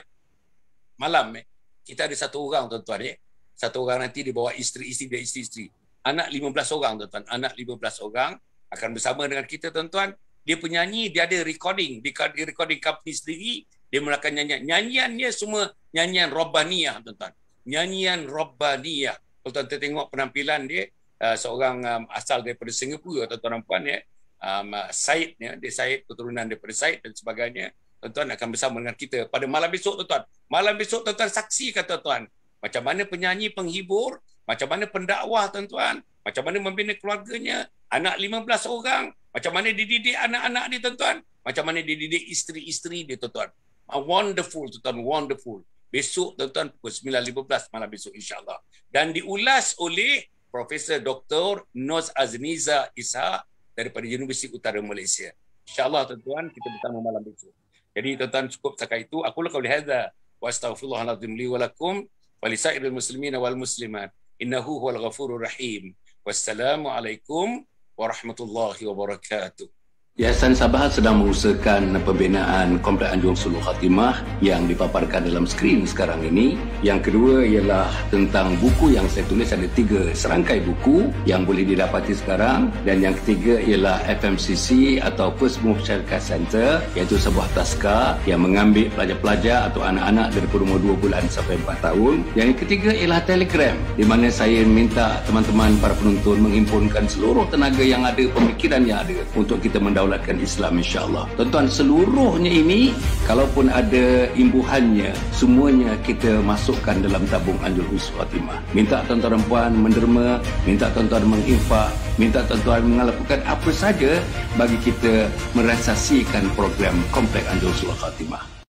malam, eh, kita ada satu orang, tuan-tuan. Ya. Satu orang nanti dia bawa isteri-isteri dia isteri-isteri. Anak 15 orang, tuan-tuan. Anak 15 orang akan bersama dengan kita, tuan-tuan dia penyanyi dia ada recording di recording company sendiri dia melakukan nyanyian nyanyiannya semua nyanyian robaniah tuan-tuan nyanyian robaniah kalau tuan-tuan tengok penampilan dia uh, seorang um, asal daripada Singapura atau tuan puan ya Said ya dia Said keturunan daripada Said dan sebagainya tuan-tuan akan bersama dengan kita pada malam besok tuan-tuan malam besok tuan-tuan saksi kata tuan macam mana penyanyi penghibur macam mana pendakwah tuan-tuan macam mana membina keluarganya anak 15 orang, macam mana dia anak-anak dia tuan-tuan, macam mana dia didik isteri-isteri dia tuan-tuan. Ah, wonderful tuan-tuan, wonderful. Besok tuan-tuan pukul 9.15 malam besok insyaAllah. Dan diulas oleh Profesor Dr. Noz Azniza Isa daripada Universiti Utara Malaysia. InsyaAllah tuan-tuan kita bertemu malam besok. Jadi tuan-tuan cukup setakat itu. Aku lakau lihada wa astaghfirullahaladzim li walakum wa lisa'iril muslimina wal muslimat innahu huwal ghafurur rahim. Wassalamualaikum ورحمه الله وبركاته Yayasan Sabah sedang mengusahakan pembinaan Komplek Anjung Sulu Khatimah yang dipaparkan dalam skrin sekarang ini. Yang kedua ialah tentang buku yang saya tulis ada tiga serangkai buku yang boleh didapati sekarang. Dan yang ketiga ialah FMCC atau First Move Syarikat Center iaitu sebuah taska yang mengambil pelajar-pelajar atau anak-anak dari umur dua bulan sampai empat tahun. Yang ketiga ialah Telegram di mana saya minta teman-teman para penonton menghimpunkan seluruh tenaga yang ada, pemikiran yang ada untuk kita mendaulat mendaulatkan Islam insyaAllah. Tuan-tuan, seluruhnya ini, kalaupun ada imbuhannya, semuanya kita masukkan dalam tabung Anjur Husu Fatimah. Minta tuan-tuan perempuan menderma, minta tuan-tuan menginfak, minta tuan-tuan melakukan apa saja bagi kita merasasikan program Komplek Anjur Husu Fatimah.